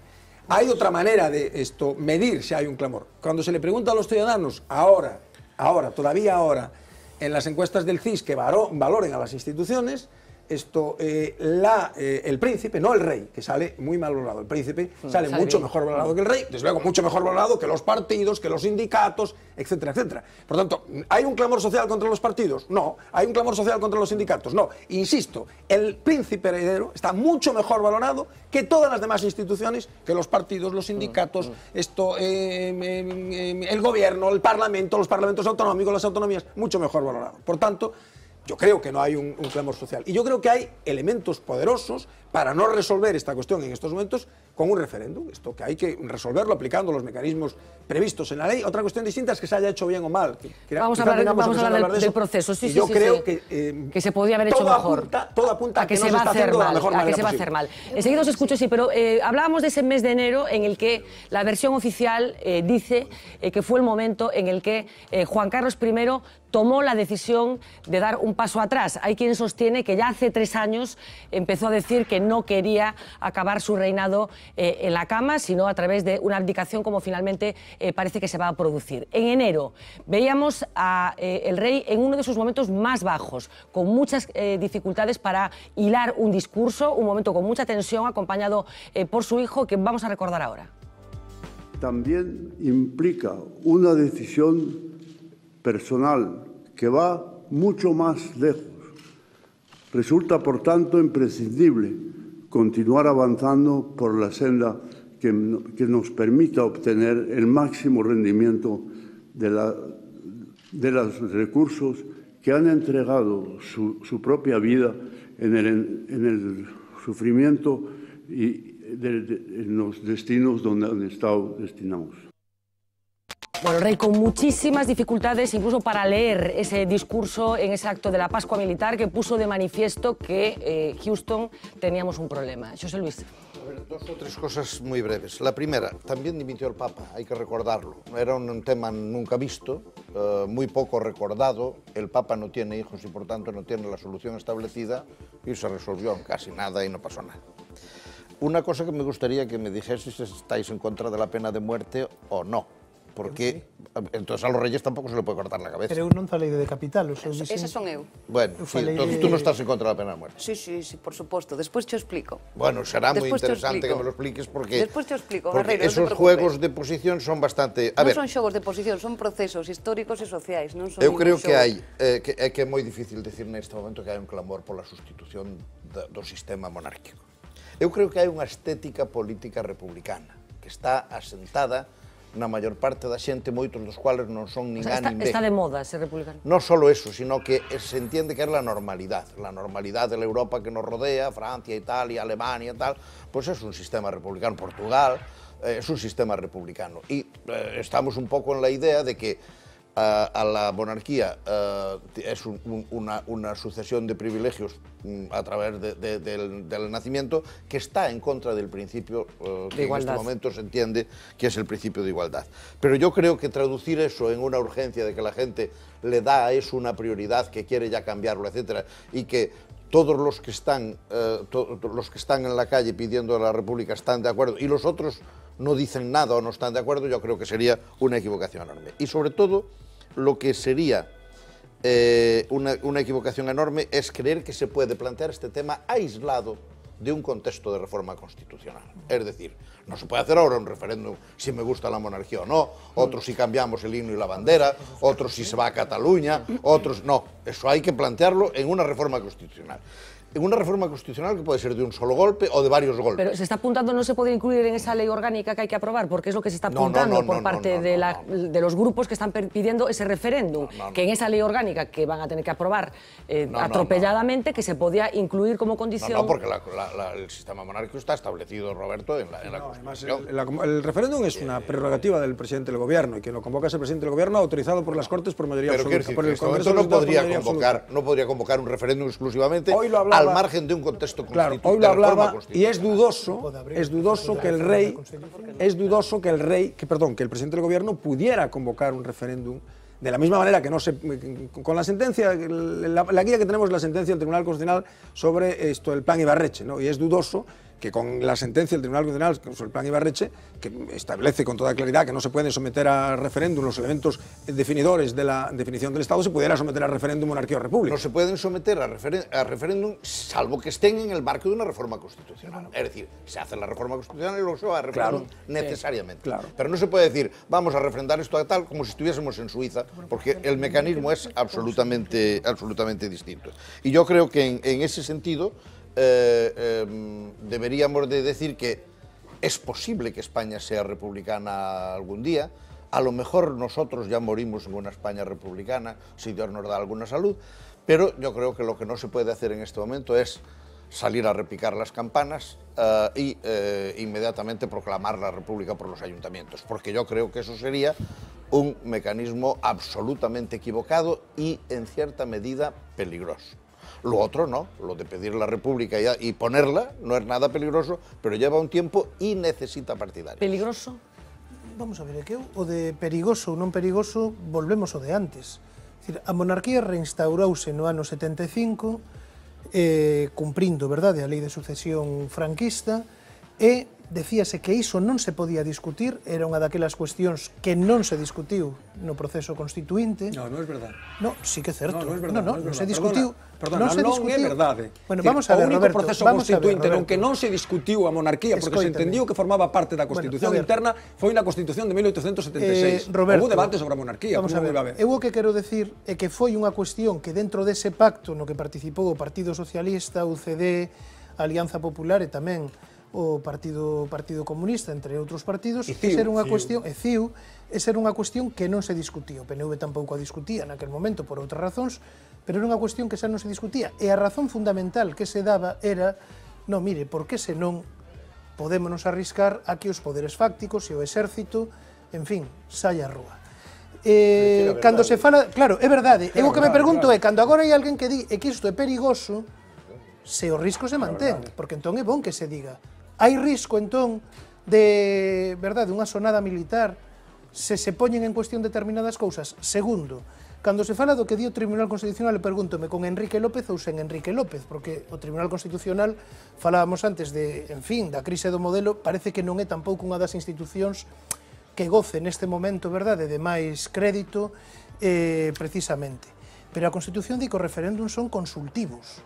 Speaker 6: Hay otra manera de esto medir si hay un clamor. Cuando se le pregunta a los ciudadanos, ahora, ahora, todavía ahora, en las encuestas del CIS que valoren a las instituciones esto, eh, la, eh, el príncipe, no el rey, que sale muy mal valorado, el príncipe mm. sale, mucho mejor valorado que el rey, desde luego mucho mejor valorado que los partidos, que los sindicatos, etcétera, etcétera. Por tanto, ¿hay un clamor social contra los partidos? No. ¿Hay un clamor social contra los sindicatos? No. Insisto, el príncipe heredero está mucho mejor valorado que todas las demás instituciones, que los partidos, los mm, sindicatos, mm. esto, eh, em, em, em, el gobierno, el parlamento, los parlamentos autonómicos, las autonomías, mucho mejor valorado. Por tanto, yo creo que no hay un, clamor social. Y yo creo que hay elementos poderosos para no resolver esta cuestión en estos momentos con un referéndum. Esto que hay que resolverlo aplicando los mecanismos previstos en la ley. Otra cuestión distinta es que se haya hecho bien o mal. vamos, a hablar, vamos a del, proceso. yo creo que,
Speaker 1: que se podría haber hecho mejor.
Speaker 6: todo apunta a que, se, va a
Speaker 1: hacer mal. que se va a hacer mal. Enseguida os escucho, sí, pero eh, hablábamos de ese mes de enero en el que la versión oficial eh, dice eh, que fue el momento en el que Juan Carlos I tomó la decisión de dar un paso atrás. Hay quien sostiene que ya hace tres años empezó a decir que no quería acabar su reinado eh, en la cama, sino a través de una abdicación como finalmente eh, parece que se va a producir. En enero veíamos al eh, el rey en uno de sus momentos más bajos, con muchas dificultades para hilar un discurso, un momento con mucha tensión acompañado por su hijo que vamos a recordar ahora.
Speaker 2: También implica una decisión personal que va mucho más lejos Resulta, por tanto, imprescindible continuar avanzando por la senda que, nos permita obtener el máximo rendimiento de, los recursos que han entregado su, propia vida en el, sufrimiento y en los destinos donde han estado destinados.
Speaker 1: Bueno, rey con muchísimas dificultades incluso para leer ese discurso en ese acto de la Pascua Militar que puso de manifiesto que eh, Houston teníamos un problema. José Luis. A
Speaker 7: ver, dos o tres cosas muy breves. La primera, también dimitió el Papa, hay que recordarlo. Era un tema nunca visto, eh, muy poco recordado. El Papa no tiene hijos y por tanto no tiene la solución establecida y se resolvió casi nada y no pasó nada. Una cosa que me gustaría que me dijese si estáis en contra de la pena de muerte o no porque entonces a los reyes tampouco se le pode cortar na cabeza. Pero eu
Speaker 8: non falei de decapitar, os seus Esas son
Speaker 4: eu.
Speaker 7: Bueno, eu sí, entonces de... tú non estás en contra da pena de muerte.
Speaker 4: Sí, sí, sí, por supuesto, despois te explico. Bueno, será moi interesante que me lo
Speaker 7: expliques porque... Despois
Speaker 4: te explico, porque Guerreiro, esos no juegos
Speaker 7: de posición son bastante... A ver, non son
Speaker 4: xogos de posición, son procesos históricos e sociais, non son Eu creo que hai,
Speaker 7: eh, que, é eh, que é moi difícil decir neste momento que hai un clamor pola sustitución da, do sistema monárquico. Eu creo que hai unha estética política republicana que está asentada la mayor parte da xente, moitos los cuales no son ni Está de
Speaker 1: moda ese republicano.
Speaker 7: No solo eso, sino que eh, se entiende que es la normalidad, la normalidad de la Europa que nos rodea, Francia, Italia, Alemania, tal, pues es un sistema republicano, Portugal, eh, es un sistema republicano. Y eh, estamos un poco en la idea de que a la monarquía eh, es una, sucesión de privilegios mm, a través del, nacimiento que está en contra del principio eh, que en este momento se entiende que es el principio de igualdad. Pero yo creo que traducir eso en una urgencia de que la gente le da a eso una prioridad, que quiere ya cambiarlo, etcétera, y que todos los que están, eh, los que están en la calle pidiendo a la República están de acuerdo y los otros no dicen nada o no están de acuerdo, yo creo que sería una equivocación enorme. Y sobre todo, lo que sería eh, una, una equivocación enorme es creer que se puede plantear este tema aislado de un contexto de reforma constitucional. Es decir, no se puede hacer ahora un referéndum si me gusta la monarquía o no, otros si cambiamos el himno y la bandera, otros si se va a Cataluña, otros no. Eso hay que plantearlo en una reforma constitucional en una reforma constitucional que puede ser de un solo golpe o de varios golpes. Pero
Speaker 1: se está apuntando, no se puede incluir en esa ley orgánica que hay que aprobar, porque es lo que se está apuntando por parte de, la, de, los grupos que están pidiendo ese referéndum, que en esa ley orgánica que van a tener que aprobar eh, atropelladamente, que se podía incluir como condición. No, porque
Speaker 7: el sistema monárquico está establecido, Roberto, en la, Constitución.
Speaker 6: el, referéndum es eh, una eh, prerrogativa del presidente del gobierno y quien lo convoca es el presidente del gobierno autorizado por las Cortes por mayoría Pero el Congreso no podría, convocar,
Speaker 7: no podría convocar un referéndum exclusivamente. Hoy lo hablamos al margen de un contexto claro, hoy lo hablaba
Speaker 6: y es dudoso, es dudoso que el rey, es dudoso que el rey, que perdón, que el presidente del gobierno pudiera convocar un referéndum. De la misma manera que no se. Con la sentencia, la, guía que tenemos es la sentencia del Tribunal Constitucional sobre esto, el plan Ibarreche, ¿no? Y es dudoso que con la sentencia del Tribunal Constitucional sobre el plan Ibarreche, que establece con toda claridad que no se pueden someter a referéndum los elementos definidores de la definición del Estado, se pudiera someter a referéndum monarquía o república. No se pueden someter a, referéndum
Speaker 7: salvo que estén en el marco de una reforma constitucional. Es decir, se hace la reforma constitucional y luego se va a referéndum necesariamente. Pero no se puede decir, vamos a refrendar esto a tal como si estuviésemos en Suiza, pues porque el mecanismo es absolutamente, absolutamente distinto. Y yo creo que en ese sentido... Eh, em, deberíamos de decir que es posible que España sea republicana algún día. A lo mejor nosotros ya morimos en una España republicana, si Dios nos da alguna salud, pero yo creo que lo que no se puede hacer en este momento es salir a repicar las campanas e y eh, inmediatamente proclamar la República por los ayuntamientos, porque yo creo que eso sería un mecanismo absolutamente equivocado y en cierta medida peligroso. Lo otro no, lo de pedir la República y, ponerla no es nada peligroso, pero lleva un tiempo y necesita partidarios. ¿Peligroso?
Speaker 8: Vamos a ver, que o de perigoso ou non perigoso volvemos o de antes. Decir, a monarquía reinstaurouse no ano 75 eh, cumprindo, verdade, a lei de sucesión franquista e decíase que iso non se podía discutir, era unha daquelas cuestións que non se discutiu no proceso constituinte. Non, non é verdade. Non,
Speaker 6: sí que é certo. Non, non é verdade. non, non se discutiu. Perdona, perdona non, se discutiu. non é verdade. Bueno, vamos a ver, o único Roberto, proceso constituinte ver, non que non se discutiu a monarquía porque se entendiu que formaba parte da Constitución bueno, interna foi na Constitución de 1876. Eh, Roberto, Houve debate sobre a monarquía. Vamos a ver. ver. Eu
Speaker 8: o que quero decir é que foi unha cuestión que dentro dese pacto no que participou o Partido Socialista, UCD, Alianza Popular e tamén o Partido Partido Comunista, entre outros partidos, e ser unha CIU. cuestión, e CIU, e ser unha cuestión que non se discutía. O PNV tampouco a discutía naquel momento por outras razóns, pero era unha cuestión que xa non se discutía. E a razón fundamental que se daba era, non, mire, por que senón podémonos arriscar a que os poderes fácticos e o exército, en fin, saia a rúa. Eh, cando se fala, claro, é verdade. Claro, eu o que me pregunto claro. é cando agora hai alguén que di que isto é perigoso, se o risco se mantén, porque entón é bon que se diga Hai risco, entón, de, verdade, unha sonada militar se se poñen en cuestión determinadas cousas. Segundo, cando se fala do que di o Tribunal Constitucional, le pregúntome con Enrique López ou sen Enrique López, porque o Tribunal Constitucional, falábamos antes de, en fin, da crise do modelo, parece que non é tampouco unha das institucións que goce neste momento, verdade, de máis crédito, eh, precisamente. Pero a Constitución di que os referéndums son consultivos.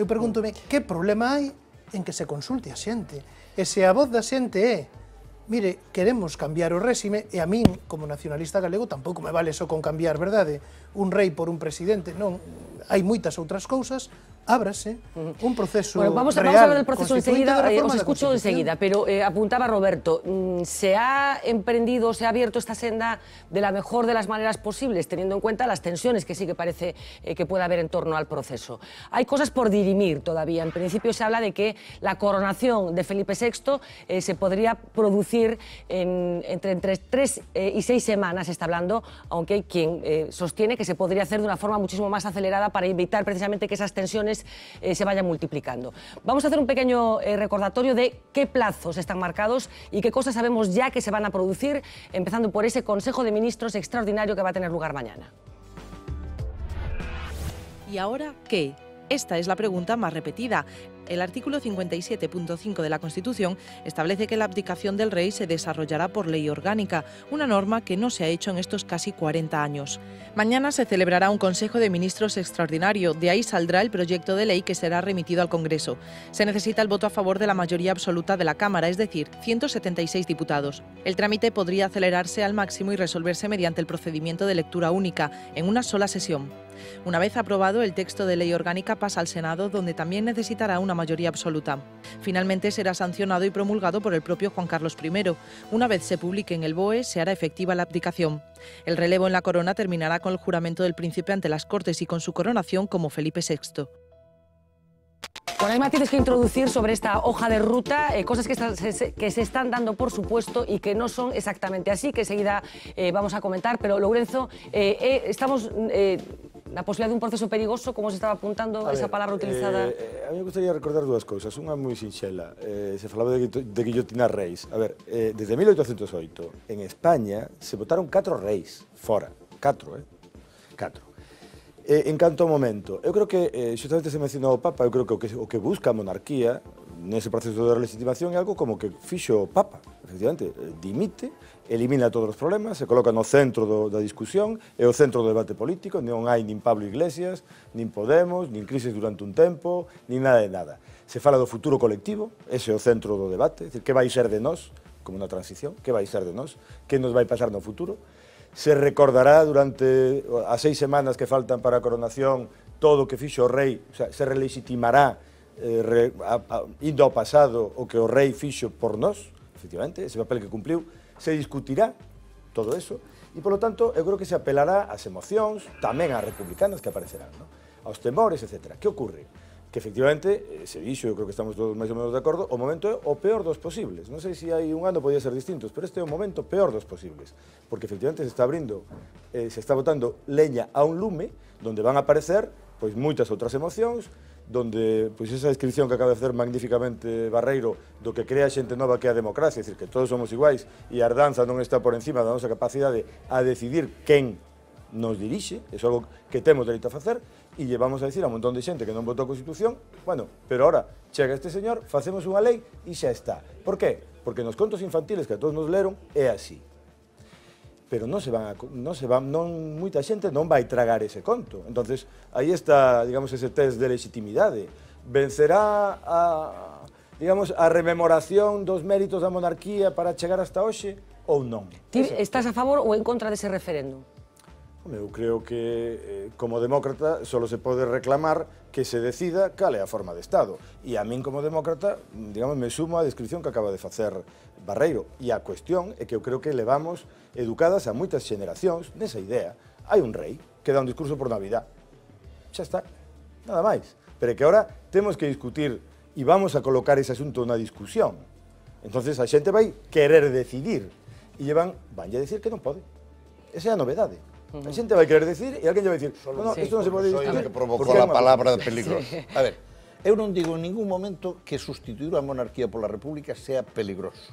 Speaker 8: Eu pregúntome, mm. que problema hai en que se consulte a xente. E se a voz da xente é mire, queremos cambiar o réxime e a min, como nacionalista galego, tampouco me vale só con cambiar, verdade, un rei por un presidente, non, hai moitas outras cousas, ábrase un proceso. vamos, a, hablar vamos proceso enseguida, eh, os escucho enseguida,
Speaker 1: pero eh, apuntaba Roberto, mm, se ha emprendido, se ha abierto esta senda de la mejor de las maneras posibles, teniendo en cuenta las tensiones que sí que parece eh, que puede haber en torno al proceso. Hay cosas por dirimir todavía. En principio se habla de que la coronación de Felipe VI se podría producir entre, entre tres y seis semanas, está hablando, aunque hay quien sostiene que se podría hacer de una forma muchísimo más acelerada para evitar precisamente que esas tensiones eh, se vayan multiplicando. Vamos a hacer un pequeño eh, recordatorio de qué plazos están marcados y qué cosas sabemos ya que se van a producir, empezando por ese Consejo de Ministros extraordinario que va a tener lugar mañana. ¿Y ahora qué? Esta es la pregunta más repetida. El artículo 57.5 de la Constitución establece que la abdicación del rey se desarrollará por ley orgánica, una norma que no se ha hecho en estos casi 40 años. Mañana se celebrará un Consejo de Ministros extraordinario, de ahí saldrá el proyecto de ley que será remitido al Congreso. Se necesita el voto a favor de la mayoría absoluta de la Cámara, es decir, 176 diputados. El trámite podría acelerarse al máximo y resolverse mediante el procedimiento de lectura única, en una sola sesión. Una vez aprobado, el texto de ley orgánica pasa al Senado, donde también necesitará una mayoría absoluta. Finalmente será sancionado y promulgado por el propio Juan Carlos I. Una vez se publique en el BOE, se hará efectiva la abdicación. El relevo en la corona terminará con el juramento del príncipe ante las Cortes y con su coronación como Felipe VI. Bueno, hay tienes que introducir sobre esta hoja de ruta, eh, cosas que, se, que, se, están dando, por supuesto, y que no son exactamente así, que enseguida eh, vamos a comentar. Pero, Lorenzo, eh, estamos na posibilidad dun proceso perigoso, como se estaba apuntando a esa ver, palabra utilizada?
Speaker 9: Eh, a mí me gustaría recordar dúas cousas. Unha moi sinxela. Eh, se falaba de, de guillotina reis. A ver, eh, desde 1808, en España, se votaron catro reis fora. Catro, eh? Catro. Eh, en canto momento, eu creo que, eh, xustamente se mencionou o Papa, eu creo que o que, o que busca a monarquía nese proceso de legitimación é algo como que fixo o Papa, efectivamente, eh, dimite, elimina todos os problemas, se coloca no centro do, da discusión, é o centro do debate político, non hai nin Pablo Iglesias, nin Podemos, nin crisis durante un tempo, nin nada de nada. Se fala do futuro colectivo, ese é o centro do debate, decir, que vai ser de nós, como unha transición, que vai ser de nós, que nos vai pasar no futuro, se recordará durante as seis semanas que faltan para a coronación todo o que fixo o rei, o sea, se relegitimará eh, a, a, indo ao pasado o que o rei fixo por nós, efectivamente, ese papel que cumpliu, se discutirá todo eso, e polo tanto eu creo que se apelará ás emocións, tamén ás republicanas que aparecerán, ¿no? aos temores, etc. Que ocorre? que efectivamente, eh, se dixo, eu creo que estamos todos máis ou menos de acordo, o momento é o peor dos posibles. Non sei se hai un ano podía ser distintos, pero este é o momento peor dos posibles, porque efectivamente se está abrindo, eh, se está botando leña a un lume, donde van a aparecer pois moitas outras emocións, donde pois esa descripción que acaba de hacer magníficamente Barreiro do que crea xente nova que é a democracia, é dicir, que todos somos iguais e a ardanza non está por encima da nosa capacidade a decidir quen nos dirixe, é algo que temos dereito a facer, e llevamos a decir a un montón de xente que non votou a Constitución, bueno, pero ahora chega este señor, facemos unha lei e xa está. Por qué? Porque nos contos infantiles que a todos nos leron é así pero non se van a, non se van, non moita xente non vai tragar ese conto. Entonces, aí está, digamos, ese test de legitimidade. Vencerá a digamos, a rememoración dos méritos da monarquía para chegar hasta hoxe ou non?
Speaker 1: Ti estás a favor ou en contra dese referéndum?
Speaker 9: Eu creo que, eh, como demócrata, só se pode reclamar que se decida cal é a forma de Estado. E a min, como demócrata, digamos, me sumo á descripción que acaba de facer Barreiro. E a cuestión é que eu creo que levamos educadas a moitas xeneracións nesa idea. Hai un rei que dá un discurso por Navidad. Xa está, nada máis. Pero é que ahora temos que discutir e vamos a colocar ese asunto na discusión. Entonces a xente vai querer decidir e lle van, vanlle a decir que non pode. Esa é a novedade. La gente va a querer decir y alguien va a decir, no,
Speaker 7: esto no se puede decir. que la palabra peligroso. A ver, yo no digo en ningún momento que sustituir la monarquía por la república sea peligroso.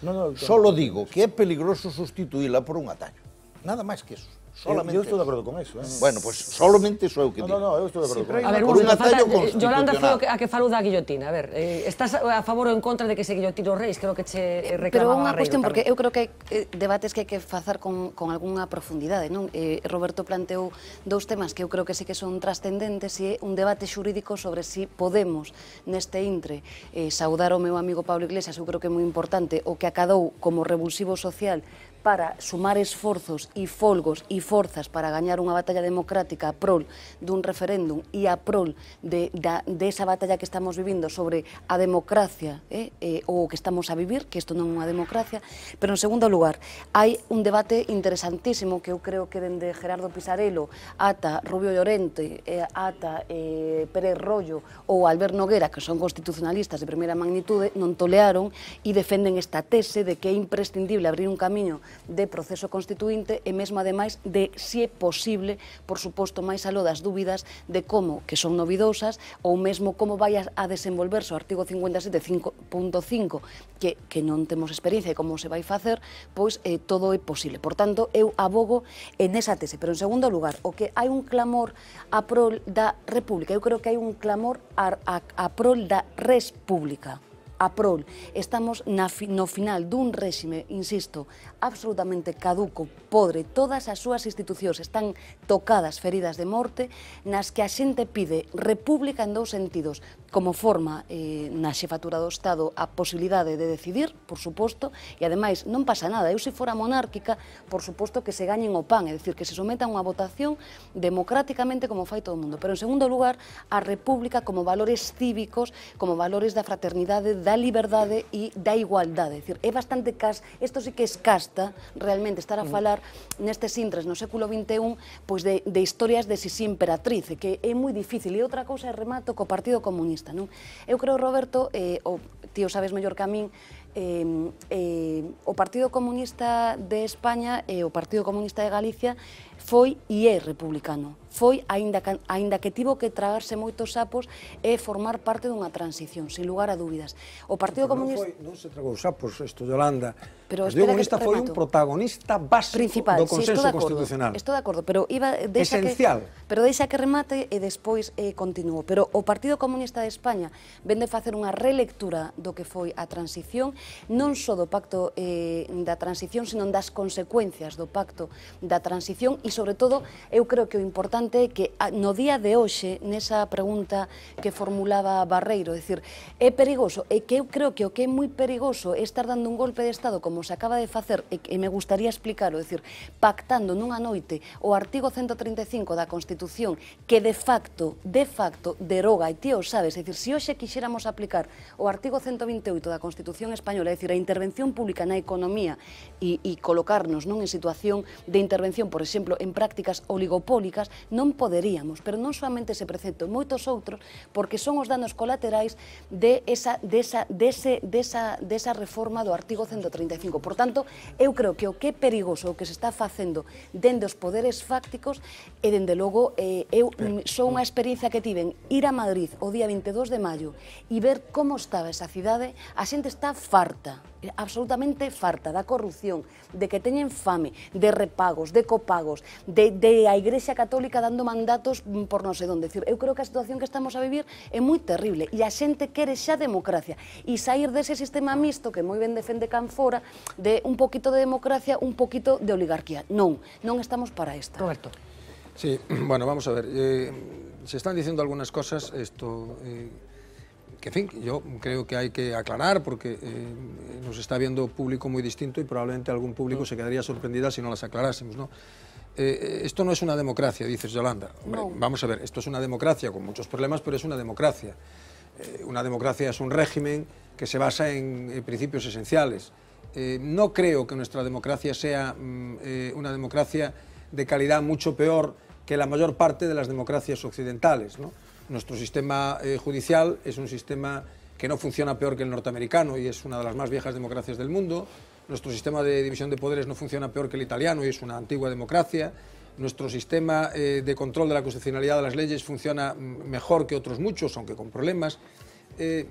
Speaker 7: No, no, Solo digo que es peligroso sustituirla por un ataque.
Speaker 1: Nada más que eso.
Speaker 2: Solamente. Eu estou de acordo con eso, eh? Bueno, pues,
Speaker 7: solamente sou eu que digo. No, no, no, eu estou de acordo sí, con
Speaker 9: eso. A ver, un atallo constitucional.
Speaker 7: Yolanda foi
Speaker 1: a que falo da guillotina. A ver, eh, estás a favor ou en contra de que se guillotine os reis? Creo que che eh, reclamaba Pero unha cuestión, porque eu creo que hai
Speaker 4: eh, debates que hai que facer con, con algunha profundidade, non? Eh, Roberto planteou dous temas que eu creo que sí que son trascendentes e un debate xurídico sobre si podemos neste intre eh, saudar o meu amigo Pablo Iglesias, eu creo que é moi importante, o que acadou como revulsivo social para sumar esforzos e folgos e forzas para gañar unha batalla democrática a prol dun referéndum e a prol de, da, de esa batalla que estamos vivindo sobre a democracia eh, eh, ou que estamos a vivir, que isto non é unha democracia. Pero, en segundo lugar, hai un debate interesantísimo que eu creo que dende Gerardo Pisarello ata Rubio Llorente, eh, ata eh, Pérez Rollo ou Albert Noguera, que son constitucionalistas de primeira magnitude, non tolearon e defenden esta tese de que é imprescindible abrir un camiño de proceso constituinte e mesmo ademais de se é posible, por suposto, máis aló das dúbidas de como, que son novidosas, ou mesmo como vai a, a desenvolverse o artigo 57.5, que, que non temos experiencia e como se vai facer, pois eh, todo é posible. Por tanto, eu abogo en esa tese. Pero, en segundo lugar, o que hai un clamor a prol da República, eu creo que hai un clamor a, a, a prol da Res Pública a prol. Estamos na, no final dun réxime, insisto, absolutamente caduco, podre. Todas as súas institucións están tocadas, feridas de morte, nas que a xente pide república en dous sentidos, como forma eh, na xefatura do Estado a posibilidade de decidir, por suposto, e ademais non pasa nada. Eu se fora monárquica, por suposto que se gañen o pan, é dicir, que se sometan a unha votación democráticamente como fai todo o mundo. Pero en segundo lugar, a república como valores cívicos, como valores da fraternidade, da da liberdade e da igualdade. Decir, é bastante cas, isto sí que escasta realmente estar a mm. falar nestes intres no século XXI pois de, de historias de Sisi Imperatriz, que é moi difícil. E outra cousa é remato co Partido Comunista. Non? Eu creo, Roberto, eh, o tío sabes mellor que a min, eh, eh, o Partido Comunista de España e eh, o Partido Comunista de Galicia foi e é republicano. Foi, aínda que, aínda que tivo que tragarse moitos sapos, é formar parte dunha transición, sin lugar a dúbidas. O Partido Pero Comunista... Non,
Speaker 6: foi, non se tragou sapos, isto de Holanda. Pero o Partido Comunista foi un protagonista básico Principal, do Consenso sí, de Constitucional. Estou
Speaker 4: de acordo, pero iba... Deixa Esencial. Que, pero deixa que remate e despois eh, continuo. Pero o Partido Comunista de España vende facer unha relectura do que foi a transición, non só do pacto eh, da transición, senón das consecuencias do pacto da transición e, sobre todo, eu creo que o importante é que no día de hoxe, nesa pregunta que formulaba Barreiro, é dicir, é perigoso, é que eu creo que o que é moi perigoso é estar dando un golpe de Estado como se acaba de facer, e, me gustaría explicar, é dicir, pactando nunha noite o artigo 135 da Constitución que de facto, de facto, deroga, e ti o sabes, é dicir, se hoxe quixéramos aplicar o artigo 128 da Constitución Española, é dicir, a intervención pública na economía e, e colocarnos non en situación de intervención, por exemplo, exemplo, en prácticas oligopólicas, non poderíamos, pero non solamente ese precepto, moitos outros, porque son os danos colaterais de esa, de esa, dese, de desa, desa reforma do artigo 135. Por tanto, eu creo que o que é perigoso, o que se está facendo dende os poderes fácticos, e dende logo, eh, eu son unha experiencia que tiven ir a Madrid o día 22 de maio e ver como estaba esa cidade, a xente está farta absolutamente farta da corrupción, de que teñen fame, de repagos, de copagos, de, de a Católica dando mandatos mm, por sé dónde decir Yo creo que la situación que estamos a vivir es muy terrible Y e la gente quiere xa democracia Y e salir de ese sistema mixto que muy bien defende Canfora de un poquito de democracia, un poquito de oligarquía. No, no estamos para esto. Roberto.
Speaker 6: Sí, bueno, vamos a ver. Eh, se están diciendo algunas cosas, esto... Eh, en fin, yo creo que hay que aclarar porque eh, nos está viendo público muy distinto y probablemente algún público se quedaría sorprendida si no las aclarásemos, ¿no? Eh, eh, esto no es una democracia, dices Yolanda. Vamos a ver, esto es una democracia con muchos problemas, pero es una democracia. una democracia es un régimen que se basa en, principios esenciales. no creo que nuestra democracia sea mm, una democracia de calidad mucho peor que la mayor parte de las democracias occidentales. Nuestro sistema eh, judicial es un sistema que no funciona peor que el norteamericano y es una de las más viejas democracias del mundo. Nuestro sistema de división de poderes no funciona peor que el italiano y es una antigua democracia. Nuestro sistema eh, de control de la constitucionalidad de las leyes funciona mm, mejor que otros muchos, aunque con problemas. Eh,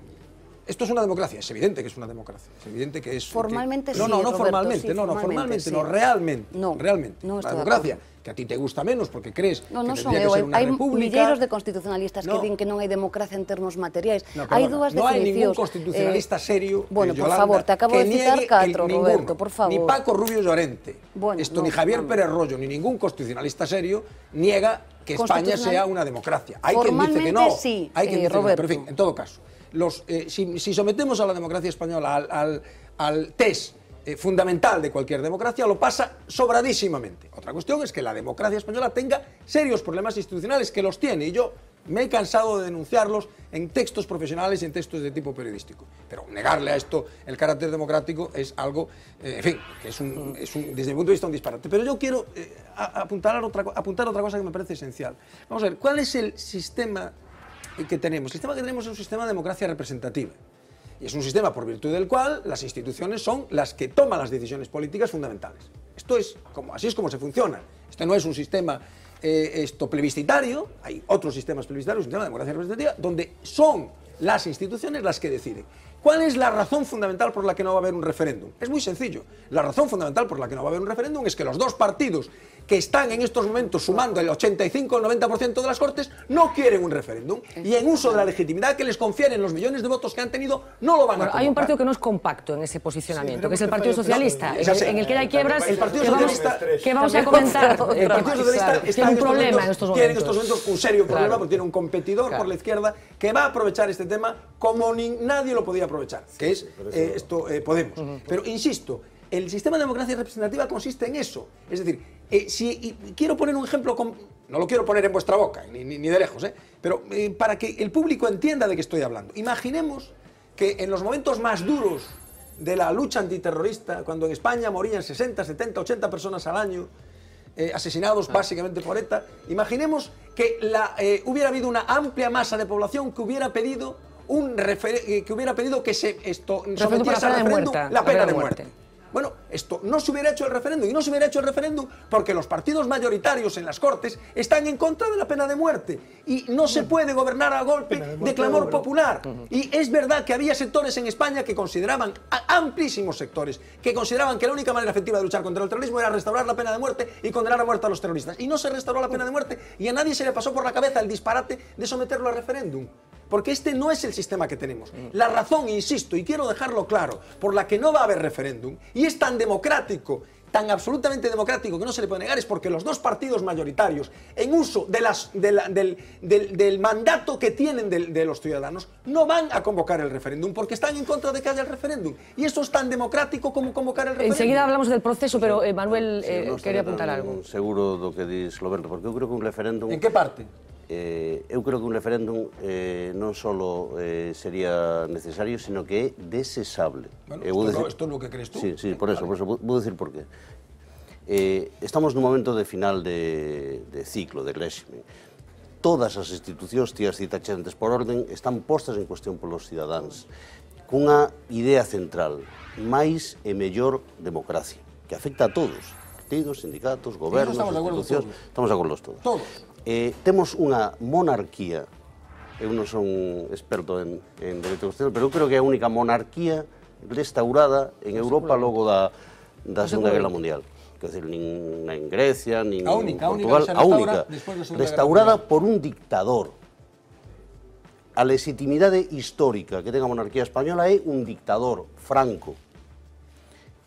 Speaker 6: esto es una democracia, es evidente que es una democracia, es evidente que es... Formalmente No, no, no, formalmente, no, no, formalmente, no, realmente, no, realmente, no, democracia, que a ti te gusta menos porque crees que tendría que ser una república república... milleros
Speaker 4: de constitucionalistas que dicen que no hay democracia en términos materiales No, dos definiciones. no, hay ningún eh, constitucionalista
Speaker 6: serio, Bueno, por favor, te acabo de citar cuatro, Roberto, por favor. Ni Paco Rubio Llorente, esto, ni Javier Pérez Rollo, ni ningún constitucionalista serio niega que España sea una democracia. Hay quien dice que no, hay quien eh, dice que no, pero en fin, en todo caso... Eh, si, sometemos a la democracia española al, test eh, fundamental de cualquier democracia, lo pasa sobradísimamente. Otra cuestión es que la democracia española tenga serios problemas institucionales, que los tiene, y yo me he cansado de denunciarlos en textos profesionales y en textos de tipo periodístico. Pero negarle a esto el carácter democrático es algo, eh, en fin, mm. es, un, desde mi punto de vista un disparate. Pero yo quiero apuntar, otra, apuntar otra cosa que me parece esencial. Vamos a ver, ¿cuál es el sistema que tenemos. El sistema que tenemos es un sistema de democracia representativa. Y es un sistema por virtud del cual las instituciones son las que toman las decisiones políticas fundamentales. Esto es como, así es como se funciona. Este no es un sistema eh, plebiscitario, hay otros sistemas plebiscitarios, un sistema de democracia representativa, donde son las instituciones las que deciden. ¿Cuál es la razón fundamental por la que no va a haber un referéndum? Es muy sencillo. La razón fundamental por la que no va a haber un referéndum es que los dos partidos que están en estos momentos sumando el 85 o el 90% de las Cortes, no quieren un referéndum. Y en uso de la legitimidad que les confieren los millones de votos que han tenido, no lo van a hacer Hay un partido
Speaker 1: que no es compacto en ese posicionamiento, que es el Partido Socialista, en, el que hay quiebras el partido que, vamos, a comentar. El Partido Socialista está tiene un problema en estos momentos. Tiene en estos momentos
Speaker 6: un serio problema porque tiene un competidor por la izquierda que va a aprovechar este tema como ni, nadie lo podía aprovechar, que es eh, esto eh, Podemos. Pero insisto, el sistema de democracia representativa consiste en eso. Es decir, eh, si, quiero poner un ejemplo, no lo quiero poner en vuestra boca, ni, de lejos, eh, pero eh, para que el público entienda de qué estoy hablando. Imaginemos que en los momentos más duros de la lucha antiterrorista, cuando en España morían 60, 70, 80 personas al año, asesinados ah. básicamente por ETA, imaginemos que hubiera habido una amplia masa de población que hubiera pedido un que hubiera pedido que se esto sometiese a la pena de muerte esto no se hubiera hecho el referéndum. Y no se hubiera hecho el referéndum porque los partidos mayoritarios en las Cortes están en contra de la pena de muerte. Y no se puede gobernar a golpe de, clamor popular. Y es verdad que había sectores en España que consideraban, amplísimos sectores, que consideraban que la única manera efectiva de luchar contra el terrorismo era restaurar la pena de muerte y condenar a muerte a los terroristas. Y no se restauró la pena de muerte y a nadie se le pasó por la cabeza el disparate de someterlo a referéndum porque este no es el sistema que tenemos. La razón, insisto, y quiero dejarlo claro, por la que no va a haber referéndum, y es tan democrático, tan absolutamente democrático que no se le puede negar, es porque los dos partidos mayoritarios, en uso de las, del, del, mandato que tienen de, los ciudadanos, no van a convocar el referéndum, porque están en contra de que haya el referéndum. Y eso es tan democrático como convocar el referéndum. Enseguida hablamos del proceso, pero eh,
Speaker 1: Manuel eh, quería apuntar algo.
Speaker 5: Seguro lo que dice Loberto, porque yo creo que un referéndum... ¿En qué parte? eh, eu creo que un referéndum eh, non só eh, sería necesario, sino que é desesable. Bueno, eh, decir... no, é lo que crees tú. Sí, sí, por eso, vale. por eso, vou, decir por qué. Eh, estamos nun momento de final de, de ciclo, de réxime. Todas as institucións, tías citachantes por orden, están postas en cuestión polos cidadáns cunha idea central, máis e mellor democracia, que afecta a todos, partidos, sindicatos, gobernos, estamos institucións, estamos de acordo todos. Todos eh, temos unha monarquía, eu non son experto en, en dereito constitucional, pero eu creo que é a única monarquía restaurada en Europa logo da, da Segunda Guerra Mundial. Quer dizer, nin en Grecia, nin en Portugal, a única, a única restaurada por un dictador. A legitimidade histórica que ten a monarquía española é un dictador, Franco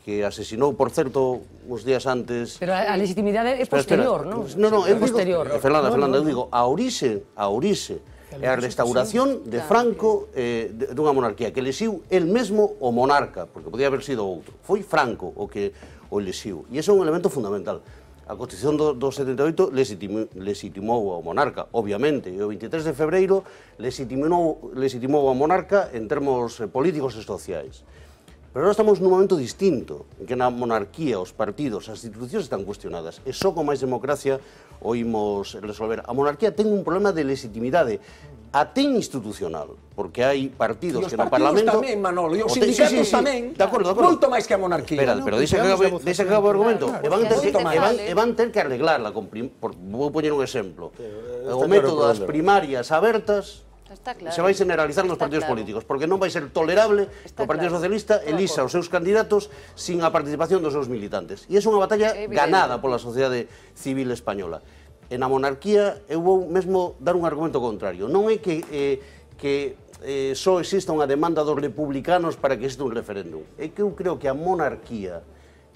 Speaker 5: que asesinou, por certo, uns días antes...
Speaker 1: Pero a, a legitimidade é posterior, non? Non, non, posterior. digo... Eh, Fernanda, Fernanda, eu digo,
Speaker 5: a orixe, a orixe, é a restauración de Franco eh, dunha monarquía, que lesiu el mesmo o monarca, porque podía haber sido outro. Foi Franco o que o lesiu. E iso é un elemento fundamental. A Constitución do, do 78 lesitimou, legitimou ao monarca, obviamente, e o 23 de febreiro lesitimou, lesitimou ao monarca en termos eh, políticos e sociais. Pero agora estamos nun momento distinto, en que na monarquía, os partidos, as institucións están cuestionadas, e só con máis democracia o imos resolver. A monarquía ten un problema de legitimidade, até institucional, porque hai partidos que no Parlamento... tamén, Manolo, e os sindicatos sí, sí, sí. tamén,
Speaker 6: de acordo, de acordo. moito máis que a
Speaker 5: monarquía. Espera, no, pero deixa que acabo, o argumento. Claro, e van ter que, e van, e van ter que arreglarla, por, vou poñer un exemplo. o método das primarias abertas está claro. se vai generalizar nos partidos claro. políticos, porque non vai ser tolerable está que o Partido claro. Socialista elisa os seus candidatos sin a participación dos seus militantes. E é unha batalla é ganada pola sociedade civil española. En a monarquía, eu vou mesmo dar un argumento contrario. Non é que, eh, que eh, só exista unha demanda dos republicanos para que exista un referéndum. É que eu creo que a monarquía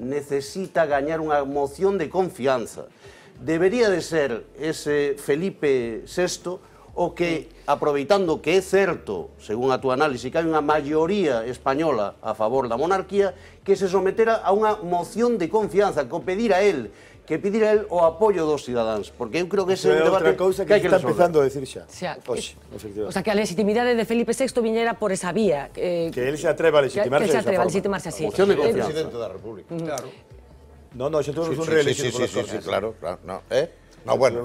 Speaker 5: necesita gañar unha moción de confianza. Debería de ser ese Felipe VI o que, aproveitando que é certo, según a túa análise, que hai unha maioría española a favor da monarquía, que se sometera a unha moción de confianza, que pedir a él que pedir a él o apoio dos cidadáns, porque eu creo que ese é un debate que, que hai que
Speaker 9: está resolver. empezando
Speaker 1: a decir xa. O sea, Oxe, o sea, que a legitimidade de Felipe VI viñera por esa vía. que él se atreva a legitimarse que, que se atreva a legitimarse así.
Speaker 7: moción de confianza. presidente da
Speaker 9: República. Claro. No, no, xa tuvimos sí, un sí, reelección. Sí, sí, sí, sí,
Speaker 7: claro, claro, no, eh? bueno,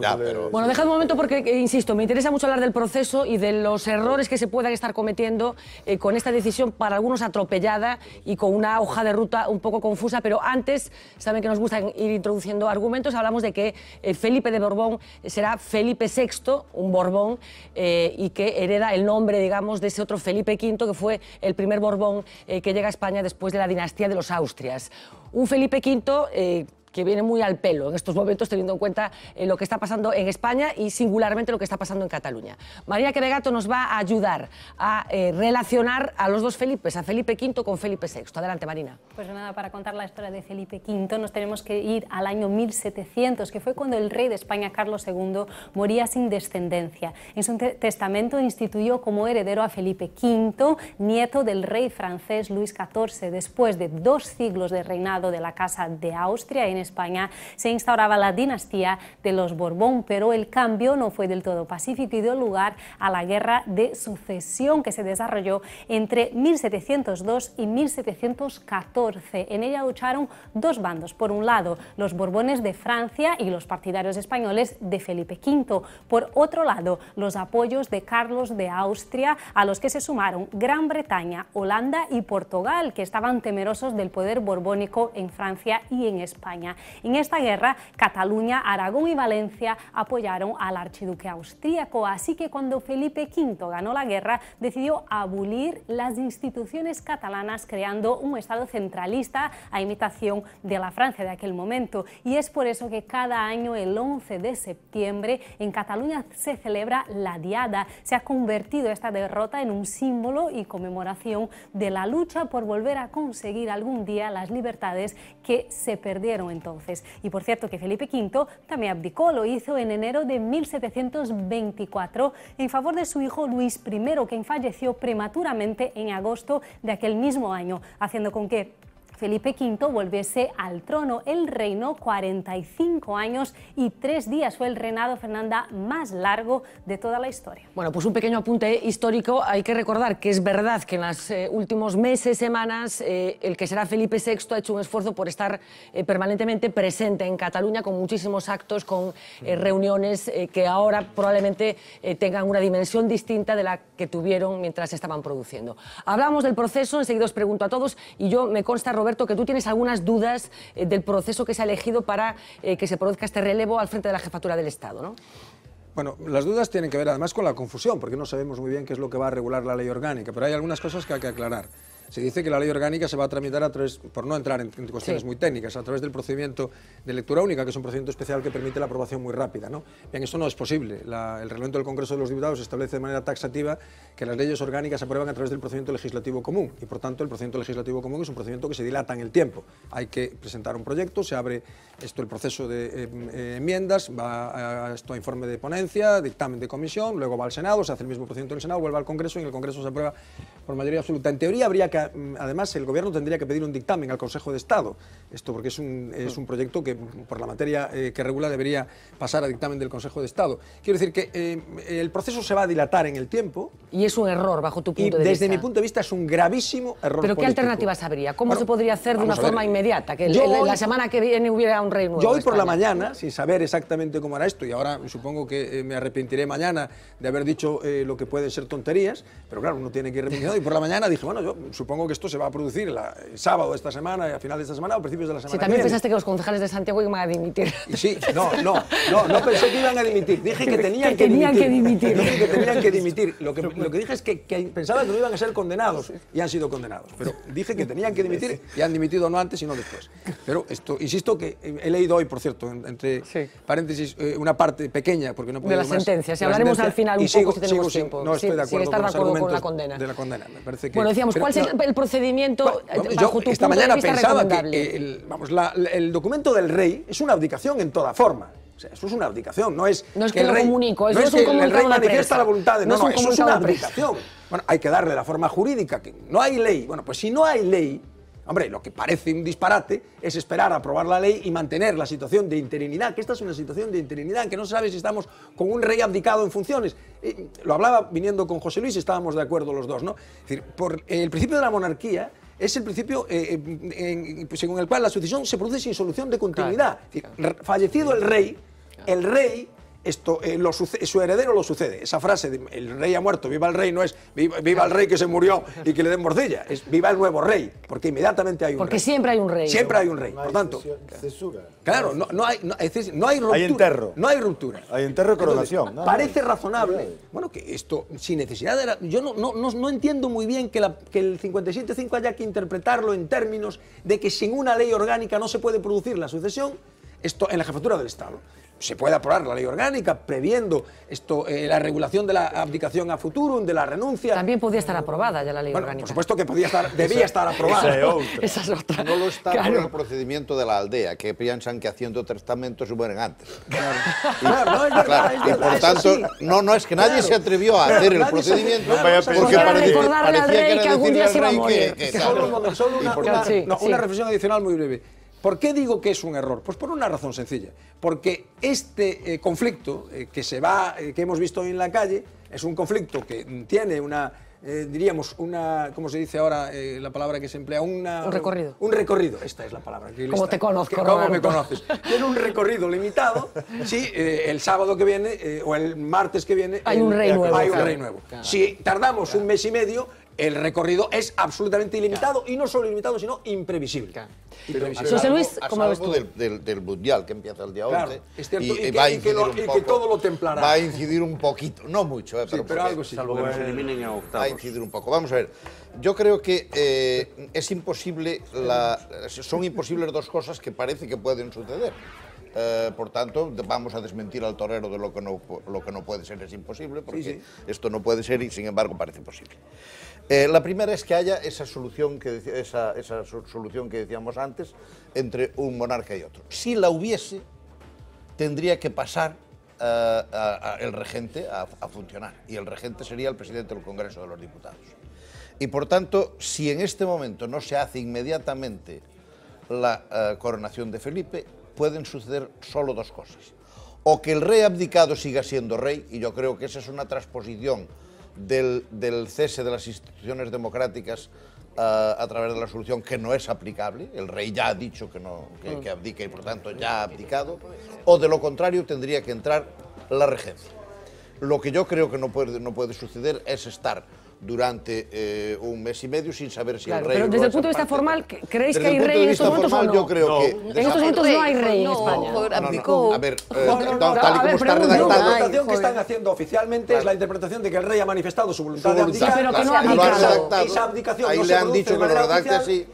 Speaker 7: Bueno,
Speaker 1: dejad un momento porque, eh, insisto, me interesa mucho hablar del proceso y de los errores que se puedan estar cometiendo eh, con esta decisión, para algunos atropellada y con una hoja de ruta un poco confusa, pero antes, saben que nos gusta ir introduciendo argumentos, hablamos de que eh, Felipe de Borbón será Felipe VI, un Borbón, y que hereda el nombre, digamos, de ese otro Felipe V, que fue el primer Borbón que llega a España después de la dinastía de los Austrias. Un Felipe V que viene muy al pelo en estos momentos, teniendo en cuenta eh, lo que está pasando en España y singularmente lo que está pasando en Cataluña. María Quevegato nos va a ayudar a eh, relacionar a los dos Felipes, a Felipe V con Felipe VI. Adelante, Marina.
Speaker 11: Pues nada, para contar la historia de Felipe V nos tenemos que ir al año 1700, que fue cuando el rey de España, Carlos II, moría sin descendencia. En su testamento instituyó como heredero a Felipe V, nieto del rey francés Luis XIV, después de dos siglos de reinado de la Casa de Austria en España se instauraba la dinastía de los Borbón, pero el cambio no fue del todo pacífico y dio lugar a la guerra de sucesión que se desarrolló entre 1702 y 1714. En ella lucharon dos bandos. Por un lado, los Borbones de Francia y los partidarios españoles de Felipe V. Por otro lado, los apoyos de Carlos de Austria, a los que se sumaron Gran Bretaña, Holanda y Portugal, que estaban temerosos del poder borbónico en Francia y en España. En esta guerra, Cataluña, Aragón y Valencia apoyaron al archiduque austríaco, así que cuando Felipe V ganó la guerra, decidió abolir las instituciones catalanas creando un Estado centralista a imitación de la Francia de aquel momento. Y es por eso que cada año, el 11 de septiembre, en Cataluña se celebra la Diada. Se ha convertido esta derrota en un símbolo y conmemoración de la lucha por volver a conseguir algún día las libertades que se perdieron en y por cierto que Felipe V también abdicó, lo hizo en enero de 1724 en favor de su hijo Luis I, quien falleció prematuramente en agosto de aquel mismo año, haciendo con que Felipe V volviese al trono. Él reinó 45 años y tres días. Fue el reinado, Fernanda, más largo de toda la historia.
Speaker 1: Bueno, pues un pequeño apunte histórico. Hay que recordar que es verdad que en los eh, últimos meses, semanas, eh, el que será Felipe VI ha hecho un esfuerzo por estar eh, permanentemente presente en Cataluña con muchísimos actos, con mm. reuniones que ahora probablemente tengan una dimensión distinta de la que tuvieron mientras se estaban produciendo. Hablamos del proceso, enseguida os pregunto a todos y yo me consta, Roberto, que tú tienes algunas dudas eh, del proceso que se ha elegido para eh, que se produzca este relevo al frente de la jefatura del Estado, ¿no?
Speaker 6: Bueno, las dudas tienen que ver además con la confusión, porque no sabemos muy bien qué es lo que va a regular la ley orgánica, pero hay algunas cosas que hay que aclarar se dice que la ley orgánica se va a tramitar a través, por no entrar en, cuestiones muy técnicas, a través del procedimiento de lectura única, que es un procedimiento especial que permite la aprobación muy rápida. ¿no? Bien, esto no es posible. el reglamento del Congreso de los Diputados establece de manera taxativa que las leyes orgánicas se aprueban a través del procedimiento legislativo común y, por tanto, el procedimiento legislativo común es un procedimiento que se dilata en el tiempo. Hay que presentar un proyecto, se abre esto el proceso de em, eh, enmiendas, va esto a informe de ponencia, dictamen de comisión, luego va al Senado, se hace el mismo procedimiento en el Senado, vuelve al Congreso y en el Congreso se aprueba por mayoría absoluta. En teoría habría que Mm, además, el Gobierno tendría que pedir un dictamen al Consejo de Estado. Esto porque es un, es un proyecto que, por la materia eh, que regula, debería pasar a dictamen del Consejo de Estado. Quiero decir que eh, el proceso se va a dilatar en el tiempo. Y es un error, bajo tu punto de vista. Y Desde mi punto de vista, es un gravísimo error. ¿Pero qué alternativa alternativas habría? ¿Cómo se podría hacer de una forma
Speaker 1: inmediata? Que la, semana que viene hubiera un rey nuevo. Yo hoy por la mañana,
Speaker 6: sin saber exactamente cómo era esto, y ahora supongo que eh, me arrepentiré mañana de haber dicho lo que pueden ser tonterías, pero claro, uno tiene que ir repitiendo. Y por la mañana dije, bueno, yo supongo supongo que esto se va a producir el sábado de esta semana, a final de esta semana o principios de la semana. Sí, también pensaste
Speaker 1: que los concejales de Santiago iban a dimitir.
Speaker 6: Sí, no, no, no, no pensé que iban a dimitir. Dije que tenían que, tenían dimitir. Que dimitir. Dije que tenían que dimitir. Lo que, lo que dije es que, pensaba que no iban a ser condenados y han sido condenados. Pero dije que tenían que dimitir y han dimitido no antes sino después. Pero esto, insisto que he leído hoy, por cierto, entre paréntesis, eh, una parte pequeña, porque no puedo De la sentencia,
Speaker 10: si hablaremos al final un poco si tenemos tiempo. no estoy de acuerdo, de acuerdo con, la condena.
Speaker 6: De la condena, me parece que... Bueno, decíamos, ¿cuál sería
Speaker 1: el procedimiento eh, yo bajo esta mañana pensaba
Speaker 6: que el, vamos, la, el documento del rey es una abdicación en toda forma. O sea, eso es una abdicación, no es, no es que, el rey, no es, un el rey manifiesta la voluntad de... No, no, es eso es una abdicación. Bueno, hay que darle la forma jurídica. Que no hay ley. Bueno, pues si no hay ley, Hombre, lo que parece un disparate es esperar a aprobar la ley y mantener la situación de interinidad, que esta es una situación de interinidad, que no sabe si estamos con un rey abdicado en funciones. lo hablaba viniendo con José Luis, y estábamos de acuerdo los dos, ¿no? por el principio de la monarquía es el principio eh, eh, según el cual la sucesión se produce sin solución de continuidad. fallecido el rey, el rey eh, su heredero lo sucede. Esa frase de el rey ha muerto, viva el rey, no es viva, el rey que se murió y que le den morcilla es viva el nuevo rey, porque inmediatamente hay un porque rey. Porque siempre
Speaker 1: hay un rey. Siempre hay un rey, por tanto.
Speaker 6: Claro, no, hay, no, hay ruptura. Hay enterro. No hay ruptura. Hay enterro y coronación. parece razonable, bueno, que esto, sin necesidad de... yo no, entiendo muy bien que, que el 57.5 haya que interpretarlo en términos de que sin una ley orgánica no se puede producir la sucesión esto, en la jefatura del Estado se puede aprobar la ley orgánica previendo esto, eh, la regulación de la abdicación a futuro, de la renuncia. También podía estar aprobada ya la ley bueno, orgánica. Por supuesto que podía estar, debía estar aprobada. Esa es, otra. No lo está por el
Speaker 7: procedimiento de la aldea, que piensan que haciendo testamentos se mueren antes.
Speaker 1: Claro. Y, y por tanto,
Speaker 7: no, no es que nadie se atrevió a hacer el procedimiento porque parecía, parecía que era decirle al rey que, que, que, solo, solo una, una reflexión
Speaker 6: adicional muy breve. ¿Por qué digo que es un error? Pues por una razón sencilla, porque este eh, conflicto eh, que, se va, eh, que hemos visto hoy en la calle es un conflicto que tiene una, diríamos, una, ¿cómo se dice ahora la palabra que se emplea? un recorrido. Un recorrido, esta es la palabra. Como te conozco, ¿Cómo me conoces? Tiene un recorrido limitado si el sábado que viene o el martes que viene... Hay un rey nuevo. Hay nuevo. Si tardamos un mes y medio el recorrido es absolutamente ilimitado y no solo ilimitado, sino imprevisible.
Speaker 3: José Luis, como visto
Speaker 7: Del, mundial que empieza el día 11 y, que, va a todo lo
Speaker 6: templará. Va a incidir
Speaker 7: un poquito, no mucho, ¿eh? sí, pero, algo sí. Salvo que nos eliminen a Va a incidir un poco. Vamos a ver. Yo creo que eh, es imposible, la, son imposibles dos cosas que parece que pueden suceder. Eh, por tanto, vamos a desmentir al torero de lo que no, lo que no puede ser, es imposible, porque esto no puede ser y sin embargo parece posible. Eh, la primera es que haya esa solución que, esa, solución que decíamos antes entre un monarca y otro. Si la hubiese, tendría que pasar eh, el regente a, funcionar. Y el regente sería el presidente del Congreso de los Diputados. Y por tanto, si en este momento no se hace inmediatamente la eh, coronación de Felipe, pueden suceder solo dos cosas. O que el rey abdicado siga siendo rey, y yo creo que esa es una transposición del, cese de las instituciones democráticas eh, a través de la solución que no es aplicable, el rey ya ha dicho que, no, que, que abdica y por tanto ya ha abdicado, o de lo contrario tendría que entrar la regencia. Lo que yo creo que no puede, no puede suceder es estar durante eh, un mes y medio sin saber si el rey... Pero desde el punto de vista formal,
Speaker 1: ¿creéis que hay rey en estos momentos no? yo creo
Speaker 7: En estos momentos no
Speaker 1: hay rey en España. No,
Speaker 6: a ver, eh, tal y como está redactado... La interpretación que están haciendo oficialmente es la interpretación de que el rey ha manifestado su voluntad de abdicar. Pero que no ha abdicado. Esa abdicación Ahí le han dicho que lo redacte así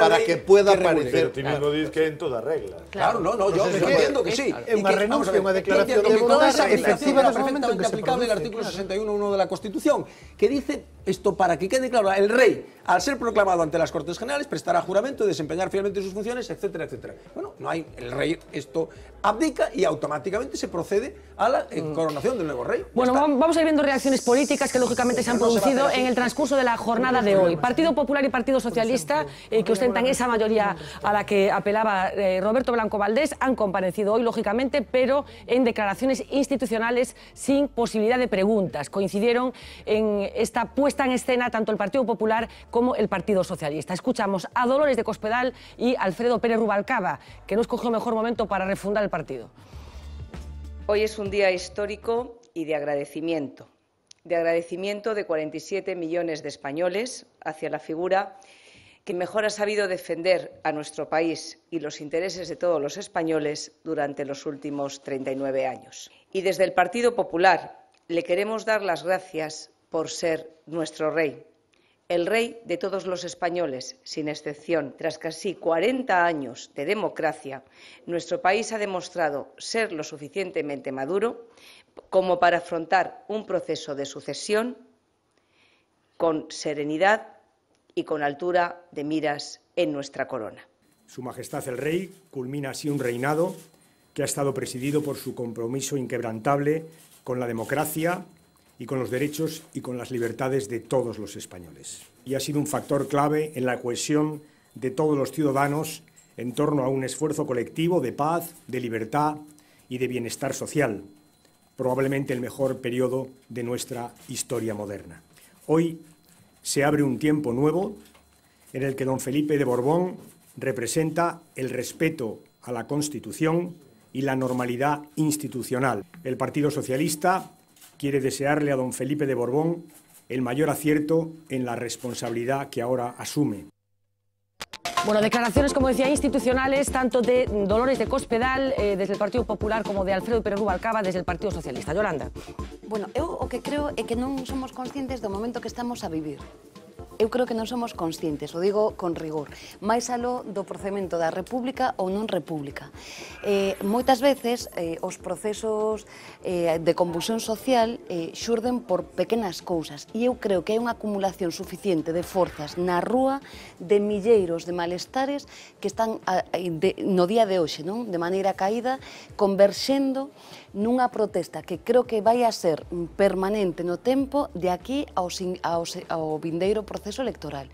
Speaker 9: para que pueda aparecer... Pero ti que en toda regla. Claro, no, no, pues yo entiendo que sí. Es una renuncia, una declaración de voluntad efectiva en
Speaker 8: el este en aplicable el artículo
Speaker 6: 61.1 de la Constitución, que dice esto para que quede claro, el rey al ser proclamado ante las Cortes Generales, prestará juramento, desempeñar fielmente sus funciones, etcétera, etcétera. Bueno, no hay el rey esto abdica y automáticamente se procede a la mm. coronación del nuevo rey.
Speaker 1: Bueno, vamos a ir viendo reacciones políticas que lógicamente se han producido en el transcurso de la jornada de hoy. Partido Popular y Partido Socialista, eh, que ostentan esa mayoría a la que apelaba eh, Roberto Blanco Valdés, han comparecido hoy, lógicamente, pero en declaraciones institucionales sin posibilidad de preguntas. Coincidieron en esta puesta en escena tanto el Partido Popular como el Partido Socialista. Escuchamos a Dolores de Cospedal y Alfredo Pérez Rubalcaba, que no escogió mejor momento para refundar el partido.
Speaker 4: Hoy es un día histórico y de agradecimiento, de agradecimiento de 47 millones de españoles hacia la figura que mejor ha sabido defender a nuestro país y los intereses de todos los españoles durante los últimos 39 años. Y desde el Partido Popular le queremos dar las gracias por ser nuestro rey, el rey de todos los españoles, sin excepción. Tras casi 40 años de democracia, nuestro país ha demostrado ser lo suficientemente maduro como para afrontar un proceso de sucesión con serenidad y con altura de miras en nuestra corona.
Speaker 9: Su Majestad el Rey culmina así un reinado que ha estado presidido por su compromiso inquebrantable con la democracia, y con los derechos y con las libertades de todos los españoles. Y ha sido un factor clave en la cohesión de todos los ciudadanos en torno a un esfuerzo colectivo de paz, de libertad y de bienestar social, probablemente el mejor periodo de nuestra historia moderna. Hoy se abre un tiempo nuevo en el que don Felipe de Borbón representa el respeto a la Constitución y la normalidad institucional. El Partido Socialista quiere desearle a don Felipe de Borbón el mayor acierto en la responsabilidad que ahora asume.
Speaker 1: Bueno, declaraciones, como decía, institucionales, tanto de Dolores de Cospedal, eh, desde el Partido Popular, como de Alfredo Pérez Rubalcaba, desde el Partido Socialista. Yolanda.
Speaker 4: Bueno, eu que creo é que no somos conscientes del momento que estamos a vivir. eu creo que non somos conscientes, o digo con rigor, máis aló do procedimento da república ou non república. Eh, moitas veces eh, os procesos eh, de convulsión social eh, xurden por pequenas cousas e eu creo que hai unha acumulación suficiente de forzas na rúa de milleiros de malestares que están a, eh, a, de, no día de hoxe, non? de maneira caída, converxendo nunha protesta que creo que vai a ser permanente no tempo de aquí ao, ao, ao vindeiro proceso electoral.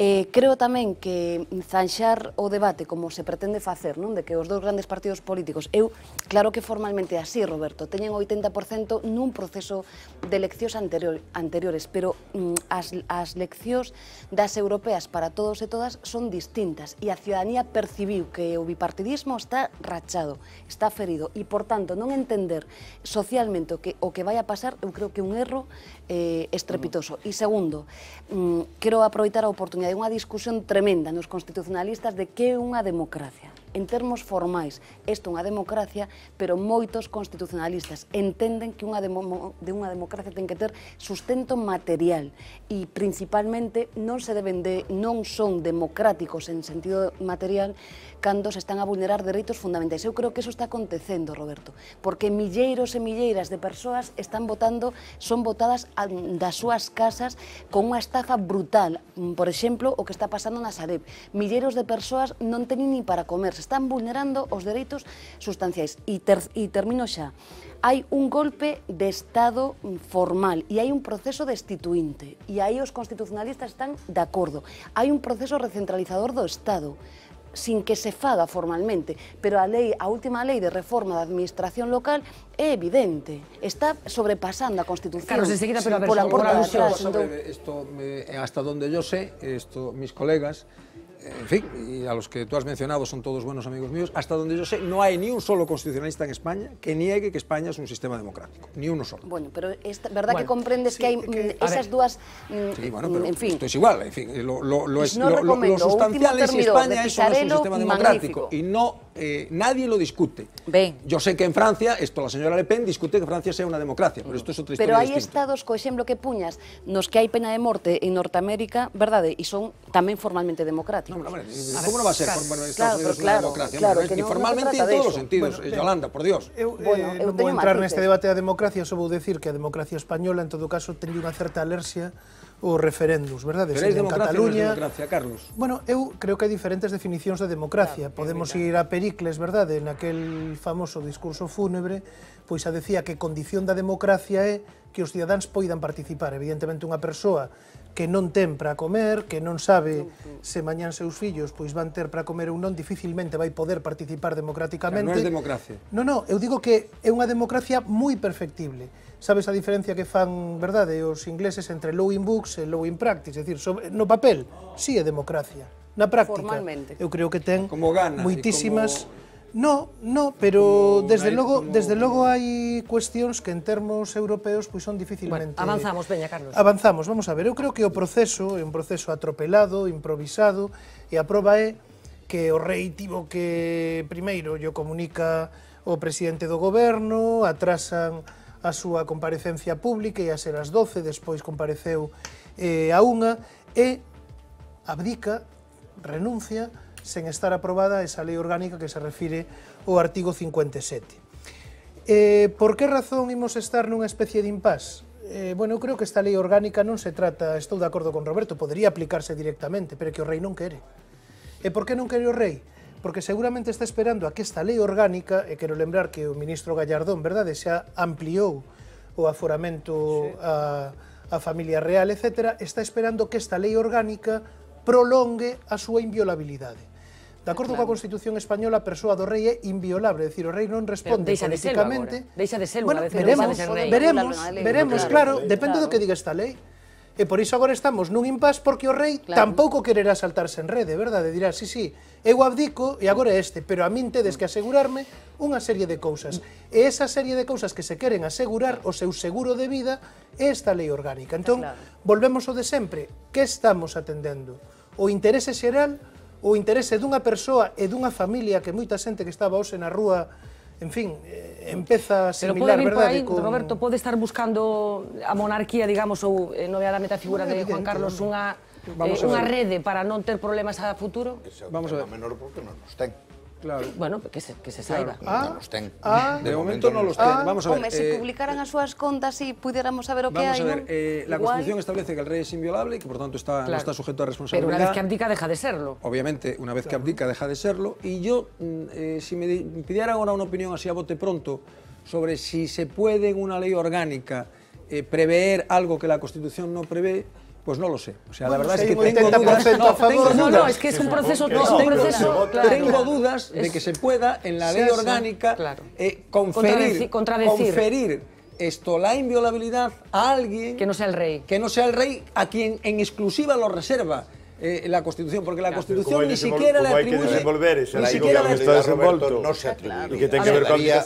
Speaker 4: Eh, creo tamén que zanxar o debate como se pretende facer, non? De que os dous grandes partidos políticos, eu, claro que formalmente así, Roberto, teñen 80% nun proceso de eleccións anterior, anteriores, pero mm, as, as leccións das europeas para todos e todas son distintas e a ciudadanía percibiu que o bipartidismo está rachado, está ferido e, por tanto, non entender socialmente o que, o que vai a pasar, eu creo que un erro eh, estrepitoso. E segundo, mm, quero aproveitar a oportunidade, unha discusión tremenda nos constitucionalistas de que é unha democracia. En termos formais, isto é unha democracia, pero moitos constitucionalistas entenden que unha demo, de unha democracia ten que ter sustento material e principalmente non se deben de non son democráticos en sentido material cando se están a vulnerar dereitos fundamentais. Eu creo que eso está acontecendo, Roberto, porque milleiros e milleiras de persoas están votando, son votadas a, das súas casas con unha estafa brutal. Por exemplo, o que está pasando na Sareb. Milleiros de persoas non teñen ni para comer, se están vulnerando los derechos sustanciales. Y termino ya. Hay un golpe de Estado formal y e hay un proceso destituinte Y e ahí los constitucionalistas están de acuerdo. Hay un proceso recentralizador de Estado sin que se faga formalmente, pero a última ley de reforma de administración local es evidente, está sobrepasando a Constitución. pero por, por, hasta
Speaker 6: donde yo sé, esto, mis colegas, en fin, y a los que tú has mencionado son todos buenos amigos míos, hasta donde yo sé, no hay ni un solo constitucionalista en España que niegue que España es un sistema democrático, ni uno solo.
Speaker 9: Bueno,
Speaker 4: pero es verdad que comprendes que hay mm, esas dudas... Mm, sí, bueno, pero mm, en esto
Speaker 6: es igual, en fin, lo, sustancial es que España es un sistema democrático, y no, eh, nadie lo discute. Yo sé que en Francia, esto la señora Le Pen discute que Francia sea una democracia, pero esto es otra historia Pero hay
Speaker 4: estados, co ejemplo, que puñas, los que hay pena de muerte en Norteamérica, ¿verdad? Y son también formalmente democráticos. No, hombre, hombre, ¿cómo no va a ser
Speaker 6: claro, Estados Unidos claro, unha democracia? Claro, hombre, que
Speaker 4: informalmente no, no en todos os
Speaker 6: sentidos, bueno, eh, eh, Yolanda, por Dios. Eu, eh, bueno, eh, eu non vou entrar neste debate
Speaker 8: da democracia, só vou decir que a democracia española, en todo caso, teñe unha certa alerxia o referéndums, verdade? democracia, en Cataluña...
Speaker 6: democracia, Carlos?
Speaker 8: Bueno, eu creo que hai diferentes definicións da de democracia. Claro, Podemos ir a Pericles, verdade? Naquel famoso discurso fúnebre, pois a decía que condición da democracia é que os cidadáns poidan participar. Evidentemente, unha persoa que non ten para comer, que non sabe se mañan seus fillos pois van ter para comer ou non, dificilmente vai poder participar democráticamente. Non é democracia. Non, non, eu digo que é unha democracia moi perfectible. Sabes a diferencia que fan, verdade, os ingleses entre law in books e law in practice, é dicir, no papel, si sí é democracia. Na práctica, eu creo que ten moitísimas... Como No, no, pero desde logo, desde logo hai cuestións que en termos europeos pois son dificilmente... Bueno, avanzamos, veña, Carlos. Avanzamos, vamos a ver. Eu creo que o proceso é un proceso atropelado, improvisado, e a prova é que o rei tivo que primeiro yo comunica o presidente do goberno, atrasan a súa comparecencia pública e a ser as 12, despois compareceu eh, a unha, e abdica, renuncia, sen estar aprobada esa lei orgánica que se refire ao artigo 57. Eh, por que razón imos estar nunha especie de impas? Eh, bueno, eu creo que esta lei orgánica non se trata, estou de acordo con Roberto, podría aplicarse directamente, pero que o rei non quere. E por que non quere o rei? porque seguramente está esperando a que esta lei orgánica, e quero lembrar que o ministro Gallardón, verdade, xa ampliou o aforamento sí. a, a familia real, etc., está esperando que esta lei orgánica prolongue a súa inviolabilidade. De acordo claro. coa Constitución española, a persoa do rei é inviolable, é dicir, o rei non responde deixa políticamente... De deixa de ser bueno, vez, veremos, de rei. veremos, lei, veremos, claro, claro depende claro. do que diga esta lei. E por iso agora estamos nun impas porque o rei claro. tampouco quererá saltarse en rede, verdade? Dirá, sí, sí, eu abdico e agora é este, pero a min tedes que asegurarme unha serie de cousas. E esa serie de cousas que se queren asegurar o seu seguro de vida é esta lei orgánica. Entón, claro. volvemos ao de sempre. Que estamos atendendo? O interese xeral o interese dunha persoa e dunha familia que moita xente que estaba hoxe na rúa en fin, eh, empeza a similar, Pero pode vir verdade, por aí, con... Roberto,
Speaker 1: pode estar buscando a monarquía, digamos, ou eh, nomeadamente a figura no de Juan Carlos, unha, eh, unha rede para non ter problemas a futuro?
Speaker 6: Vamos a ver. menor porque non nos ten. Claro. Bueno, pues que se, que no los ten. de, momento, no los ten. vamos a ver. Si eh,
Speaker 1: publicaran as contas
Speaker 4: e pudiéramos saber o que eh, la Constitución
Speaker 6: establece que el rey es inviolable y que por tanto está, no está sujeto a responsabilidad. Pero una vez que
Speaker 1: abdica deja de serlo.
Speaker 6: Obviamente, una vez que abdica deja de serlo. Y yo, mm, eh, si me pidieran ahora una opinión así a bote pronto sobre si se puede en una ley orgánica prever algo que la Constitución no prevé, pues no lo sé. O sea, la verdad es que tengo dudas. No, tengo no, no, es que es un proceso, no, un proceso claro, tengo dudas de que se pueda en la ley orgánica eh, conferir, conferir esto, la inviolabilidad a alguien que no sea el rey, que no sea el rey a quien en exclusiva lo reserva. Eh, la Constitución, porque la Constitución ni siquiera le atribuye... Hay que desenvolver esa ni siquiera la está desenvuelto. No se atribuye. ¿Y que tenga que ver con la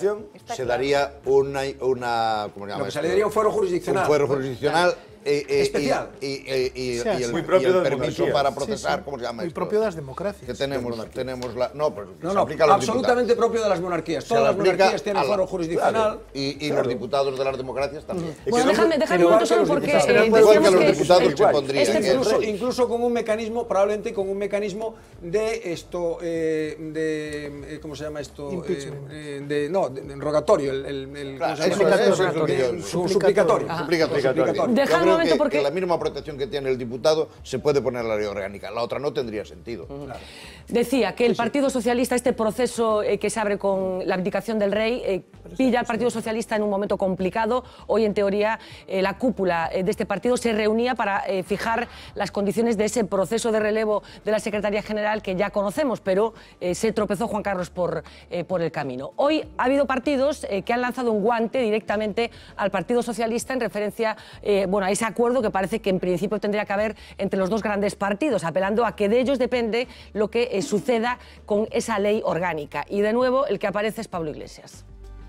Speaker 7: Se daría una... una ¿cómo se llama? se le daría un fuero jurisdiccional. Un fuero jurisdiccional eh, eh, especial. Y, eh, el, muy permiso para procesar, ¿cómo se llama Muy propio de las democracias. Que tenemos, tenemos la... No, pero no, no, absolutamente
Speaker 6: propio de las monarquías. Todas las monarquías tienen foro jurisdiccional. y los diputados de las democracias también.
Speaker 7: Bueno, déjame, déjame un momento solo porque... Eh, igual que los diputados que pondrían. Este
Speaker 6: incluso con un mecanismo, probablemente con un mecanismo de esto, de... ¿Cómo se llama esto? De, no, rogatorio, el...
Speaker 9: suplicatorio. Suplicatorio que, porque... la
Speaker 7: misma protección que tiene el diputado se puede poner la ley orgánica, la otra no tendría sentido.
Speaker 1: Decía que el Partido Socialista, este proceso eh, que se abre con la abdicación del rey, eh, pilla al Partido Socialista en un momento complicado. Hoy, en teoría, eh, la cúpula de este partido se reunía para fijar las condiciones de ese proceso de relevo de la Secretaría General que ya conocemos, pero se tropezó Juan Carlos por, por el camino. Hoy ha habido partidos que han lanzado un guante directamente al Partido Socialista en referencia bueno, a ese acuerdo que parece que en principio tendría que haber entre los dos grandes partidos, apelando a que de ellos depende lo que eh, suceda con esa ley orgánica. Y de nuevo, el que aparece es Pablo Iglesias.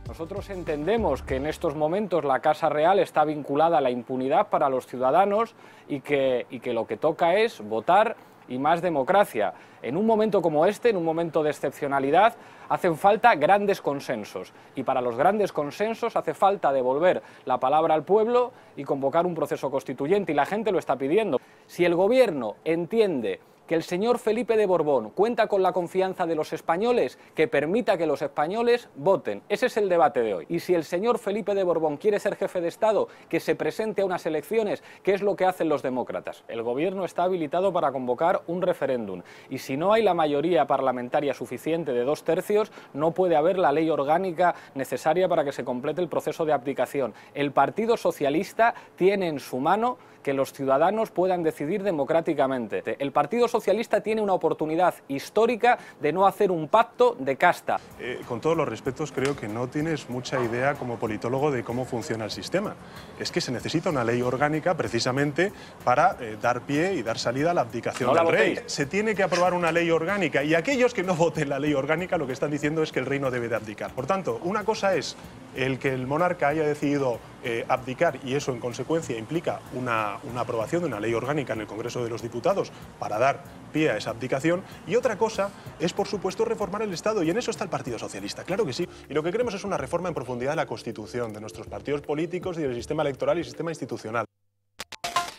Speaker 3: Nosotros entendemos que en estos momentos la Casa Real está vinculada a la impunidad para los ciudadanos y que lo que toca es votar y más democracia. En un momento como este, en un momento de excepcionalidad, hacen falta grandes consensos. Y para los grandes consensos hace falta devolver la palabra al pueblo y convocar un proceso constituyente. Y la gente lo está pidiendo. Si el Gobierno entiende que el señor Felipe de Borbón cuenta con la confianza de los españoles, que permita que los españoles voten. Ese es el debate de hoy. Y si el señor Felipe de Borbón quiere ser jefe de Estado, que se presente a unas elecciones, ¿qué es lo que hacen los demócratas. El gobierno está habilitado para convocar un referéndum y si no hay la mayoría parlamentaria suficiente de dos tercios, no puede haber la ley orgánica necesaria para que se complete el proceso de abdicación. El Partido Socialista tiene en su mano que los ciudadanos puedan decidir democráticamente. El Partido Socialista tiene una oportunidad histórica de no hacer un pacto de casta. Eh,
Speaker 6: con todos los respetos, creo que no tienes mucha idea como politólogo de cómo funciona el sistema. Es que se necesita una ley orgánica precisamente para eh, dar pie y dar salida a la abdicación del rey. Se tiene que aprobar una ley orgánica y aquellos que no voten la ley orgánica lo que están diciendo es que el rey no debe de abdicar. Por tanto, una cosa es el que el monarca haya decidido eh, abdicar y eso en consecuencia implica una, una, aprobación de una ley orgánica en el Congreso de los Diputados para dar pie a esa abdicación y otra cosa es por supuesto reformar el Estado y en eso está el Partido Socialista, claro que sí. Y lo que queremos es una reforma en profundidad de la Constitución, de nuestros partidos políticos y del sistema electoral y sistema institucional.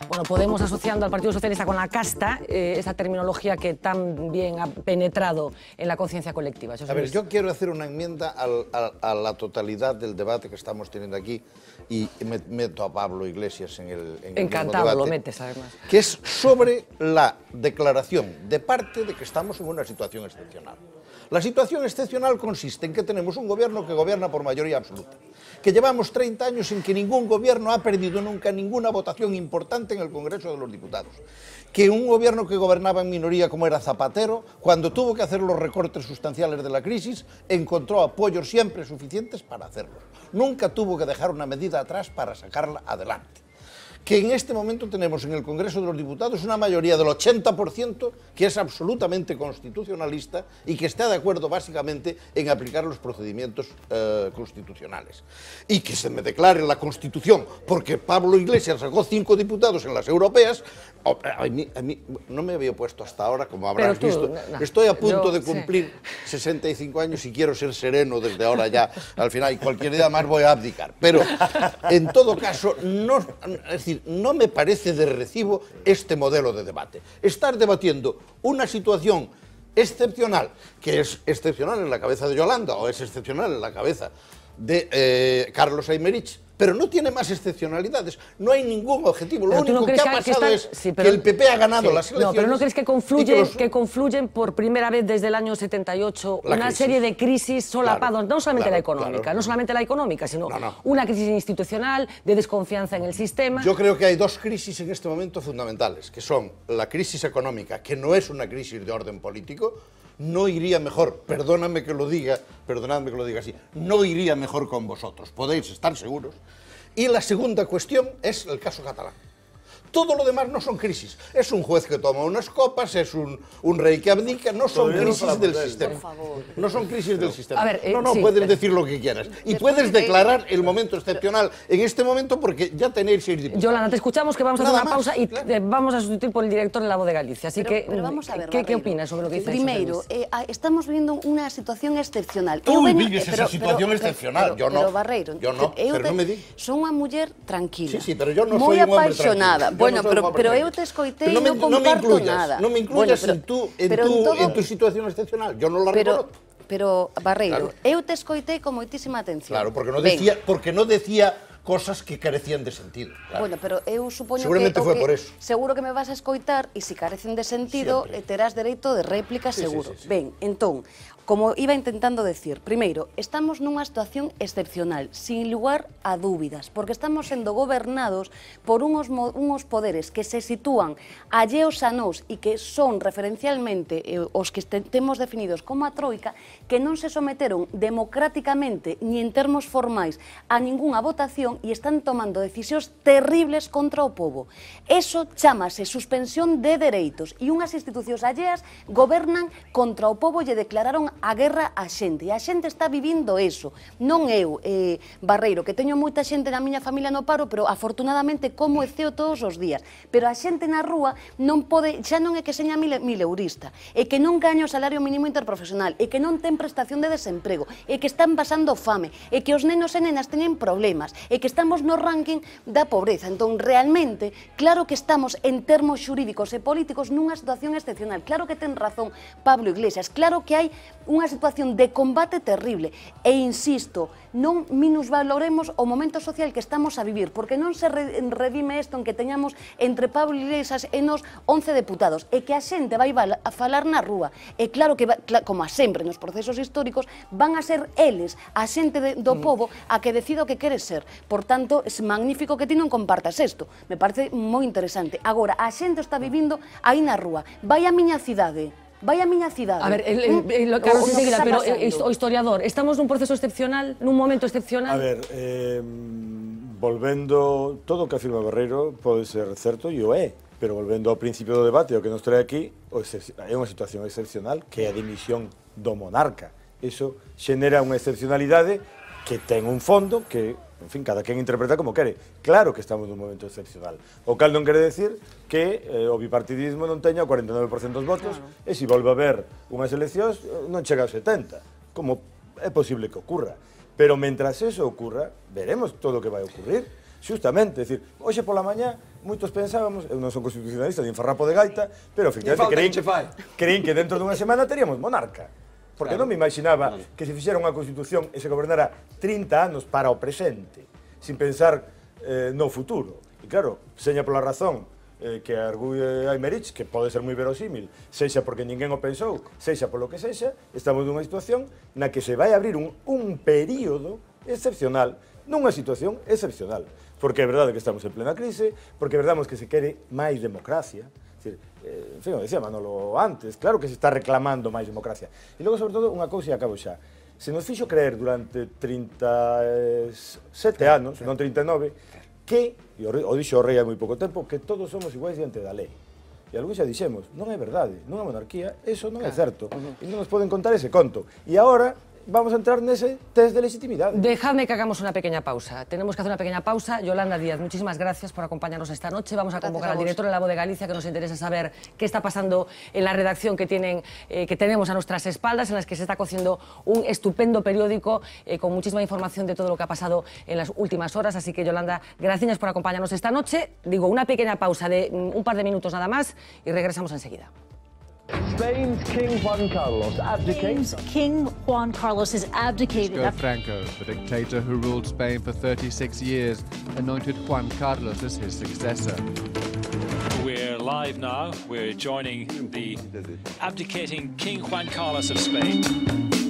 Speaker 1: Bueno, Podemos asociando al Partido Socialista con la casta, eh, esa terminología que tan bien ha penetrado en la conciencia colectiva. a ver,
Speaker 7: yo quiero hacer una enmienda a la totalidad del debate que estamos teniendo aquí y meto a Pablo Iglesias en el Encantado, debate, lo metes además. Que es sobre la declaración de parte de que estamos en una situación excepcional. La situación excepcional consiste en que tenemos un gobierno que gobierna por mayoría absoluta, que llevamos 30 años en que ningún gobierno ha perdido nunca ninguna votación importante en el Congreso de los Diputados, que un gobierno que gobernaba en minoría como era Zapatero, cuando tuvo que hacer los recortes sustanciales de la crisis, encontró apoyos siempre suficientes para hacerlo. Nunca tuvo que dejar una medida atrás para sacarla adelante que en este momento tenemos en el Congreso de los Diputados una mayoría del 80% que es absolutamente constitucionalista y que está de acuerdo básicamente en aplicar los procedimientos eh, constitucionales. Y que se me declare la Constitución, porque Pablo Iglesias sacó cinco diputados en las europeas, oh, no me había puesto hasta ahora, como habrán visto. Estoy a punto de cumplir 65 años y quiero ser sereno desde ahora ya al final, y cualquier día más voy a abdicar. Pero, en todo caso, no... Es no me parece de recibo este modelo de debate. Estar debatiendo una situación excepcional, que es excepcional en la cabeza de Yolanda o es excepcional en la cabeza de eh, Carlos Aymerich, pero no tiene más excepcionalidades. No hay ningún objetivo. Lo único que ha pasado es que el PP ha ganado las elecciones. No, pero ¿no crees
Speaker 1: que confluyen, que, confluyen por primera vez desde el año 78 una serie de crisis solapadas, no solamente la económica, no solamente la económica, sino una crisis institucional, de desconfianza en el sistema? Yo creo
Speaker 7: que hay dos crisis en este momento fundamentales, que son la crisis económica, que no es una crisis de orden político, no iría mejor, perdóname que lo diga, perdonadme que lo diga así, no iría mejor con vosotros, podéis estar seguros. Y la segunda cuestión es el caso catalán. Todo lo demás no son crisis. Es un juez que toma unas copas, es un, rey que abdica, no son crisis del sistema. No son crisis del sistema. Eh, no, no, puedes decir lo que quieras. Y puedes declarar el momento excepcional en este momento porque
Speaker 1: ya tenéis seis diputados. Yolanda, te escuchamos que vamos a hacer una pausa y vamos a sustituir por el director en la voz de Galicia. Así que, vamos a ver, ¿qué, ¿qué, opinas sobre lo que dice Primero, eh,
Speaker 4: ah, estamos viviendo una situación excepcional. Tú vives eh, esa situación
Speaker 2: excepcional, yo no. yo no, pero no me di.
Speaker 4: Son una mujer tranquila. Sí,
Speaker 7: sí, pero yo no soy un hombre apasionada. bueno, pero, pero eu te
Speaker 4: escoitei e non, non comparto non nada. Non me incluyas bueno, pero, en, tú, en, tú, en, todo... en tu
Speaker 7: situación excepcional. Yo non la pero,
Speaker 4: Pero, Barreiro, claro. eu te escoitei con moitísima atención. Claro, porque non decía,
Speaker 7: Ven. porque non decía cosas que carecían de sentido. Claro.
Speaker 4: Bueno, pero eu supoño Seguramente que... Seguramente foi por eso. Seguro que me vas a escoitar e se si carecen de sentido Siempre. terás dereito de réplica sí, seguro. Sí, sí, sí. Ben, entón, Como iba intentando decir, primeiro, estamos nunha situación excepcional, sin lugar a dúbidas, porque estamos sendo gobernados por unhos, unhos poderes que se sitúan alleos a nós e que son referencialmente eh, os que temos definidos como a Troika, que non se someteron democráticamente ni en termos formais a ningunha votación e están tomando decisións terribles contra o povo. Eso chamase suspensión de dereitos e unhas institucións alleas gobernan contra o povo e declararon a guerra a xente. E a xente está vivindo eso. Non eu, eh, Barreiro, que teño moita xente na miña familia no paro, pero afortunadamente como e ceo todos os días. Pero a xente na rúa non pode, xa non é que seña mil, mil eurista, é que non gaña o salario mínimo interprofesional, é que non ten prestación de desemprego, é que están pasando fame, é que os nenos e nenas teñen problemas, é que estamos no ranking da pobreza. Entón, realmente, claro que estamos en termos xurídicos e políticos nunha situación excepcional. Claro que ten razón Pablo Iglesias, claro que hai unha situación de combate terrible. E insisto, non minusvaloremos o momento social que estamos a vivir, porque non se redime isto en que teñamos entre Pablo Iglesias e nos 11 deputados, e que a xente vai a falar na rúa. E claro que, como a sempre nos procesos históricos, van a ser eles, a xente do mm. povo, a que decida o que quere ser. Por tanto, é magnífico que ti non compartas isto. Me parece moi interesante. Agora, a xente está mm. vivindo aí na rúa. Vai a miña cidade, vai a miña cidade. A ver, el, el, mm. el, lo que claro, seguida, pero o
Speaker 1: historiador, estamos nun proceso excepcional, nun momento excepcional? A
Speaker 9: ver, eh, volvendo, todo o que afirma Barreiro pode ser certo e o é, pero volvendo ao principio do debate, o que nos trae aquí, é unha situación excepcional que é a dimisión do monarca. Eso xenera unha excepcionalidade que ten un fondo que en fin, cada quen interpreta como quere. Claro que estamos nun momento excepcional. O cal non quere decir que eh, o bipartidismo non teña o 49% dos votos claro. e se si volve a haber unhas eleccións eh, non chega a 70, como é posible que ocurra. Pero mentras eso ocurra, veremos todo o que vai ocurrir xustamente, é dicir, hoxe pola mañá moitos pensábamos, eu non son constitucionalista, din farrapo de gaita, pero efectivamente creín, creín que dentro dunha semana teríamos monarca. Porque claro. non me imaginaba que se fixera unha Constitución e se gobernara 30 anos para o presente, sin pensar eh, no futuro. E claro, seña pola razón eh, que argúe Aymerich, que pode ser moi verosímil, seixa porque ninguén o pensou, seixa polo que sexa, estamos nunha situación na que se vai abrir un, un período excepcional, nunha situación excepcional. Porque é verdade que estamos en plena crise, porque é verdade que se quere máis democracia, decir, en eh, fin, decía Manolo antes, claro que se está reclamando máis democracia. E logo, sobre todo, unha cousa e acabo xa. Se nos fixo creer durante 37 anos, non 39, que, e o dixo o rei hai moi pouco tempo, que todos somos iguais diante da lei. E algún xa dixemos, non é verdade, non é monarquía, eso non é certo. E non nos poden contar ese conto. E agora, vamos a entrar en ese test de legitimidad.
Speaker 1: Dejadme que hagamos una pequeña pausa. Tenemos que hacer una pequeña pausa. Yolanda Díaz, muchísimas gracias por acompañarnos esta noche. Vamos a convocar al director de la voz de Galicia, que nos interesa saber qué está pasando en la redacción que, tienen, eh, que tenemos a nuestras espaldas, en las que se está cociendo un estupendo periódico eh, con muchísima información de todo lo que ha pasado en las últimas horas. Así que, Yolanda, gracias por acompañarnos esta noche. Digo, una pequeña pausa de mm, un par de minutos nada más y regresamos enseguida.
Speaker 11: Spain's King Juan Carlos abdicates. Spain's King Juan Carlos has
Speaker 3: abdicated. Francisco Franco, the dictator who ruled Spain for 36 years, anointed Juan Carlos as his successor. We're live now. We're joining the abdicating King Juan Carlos of Spain.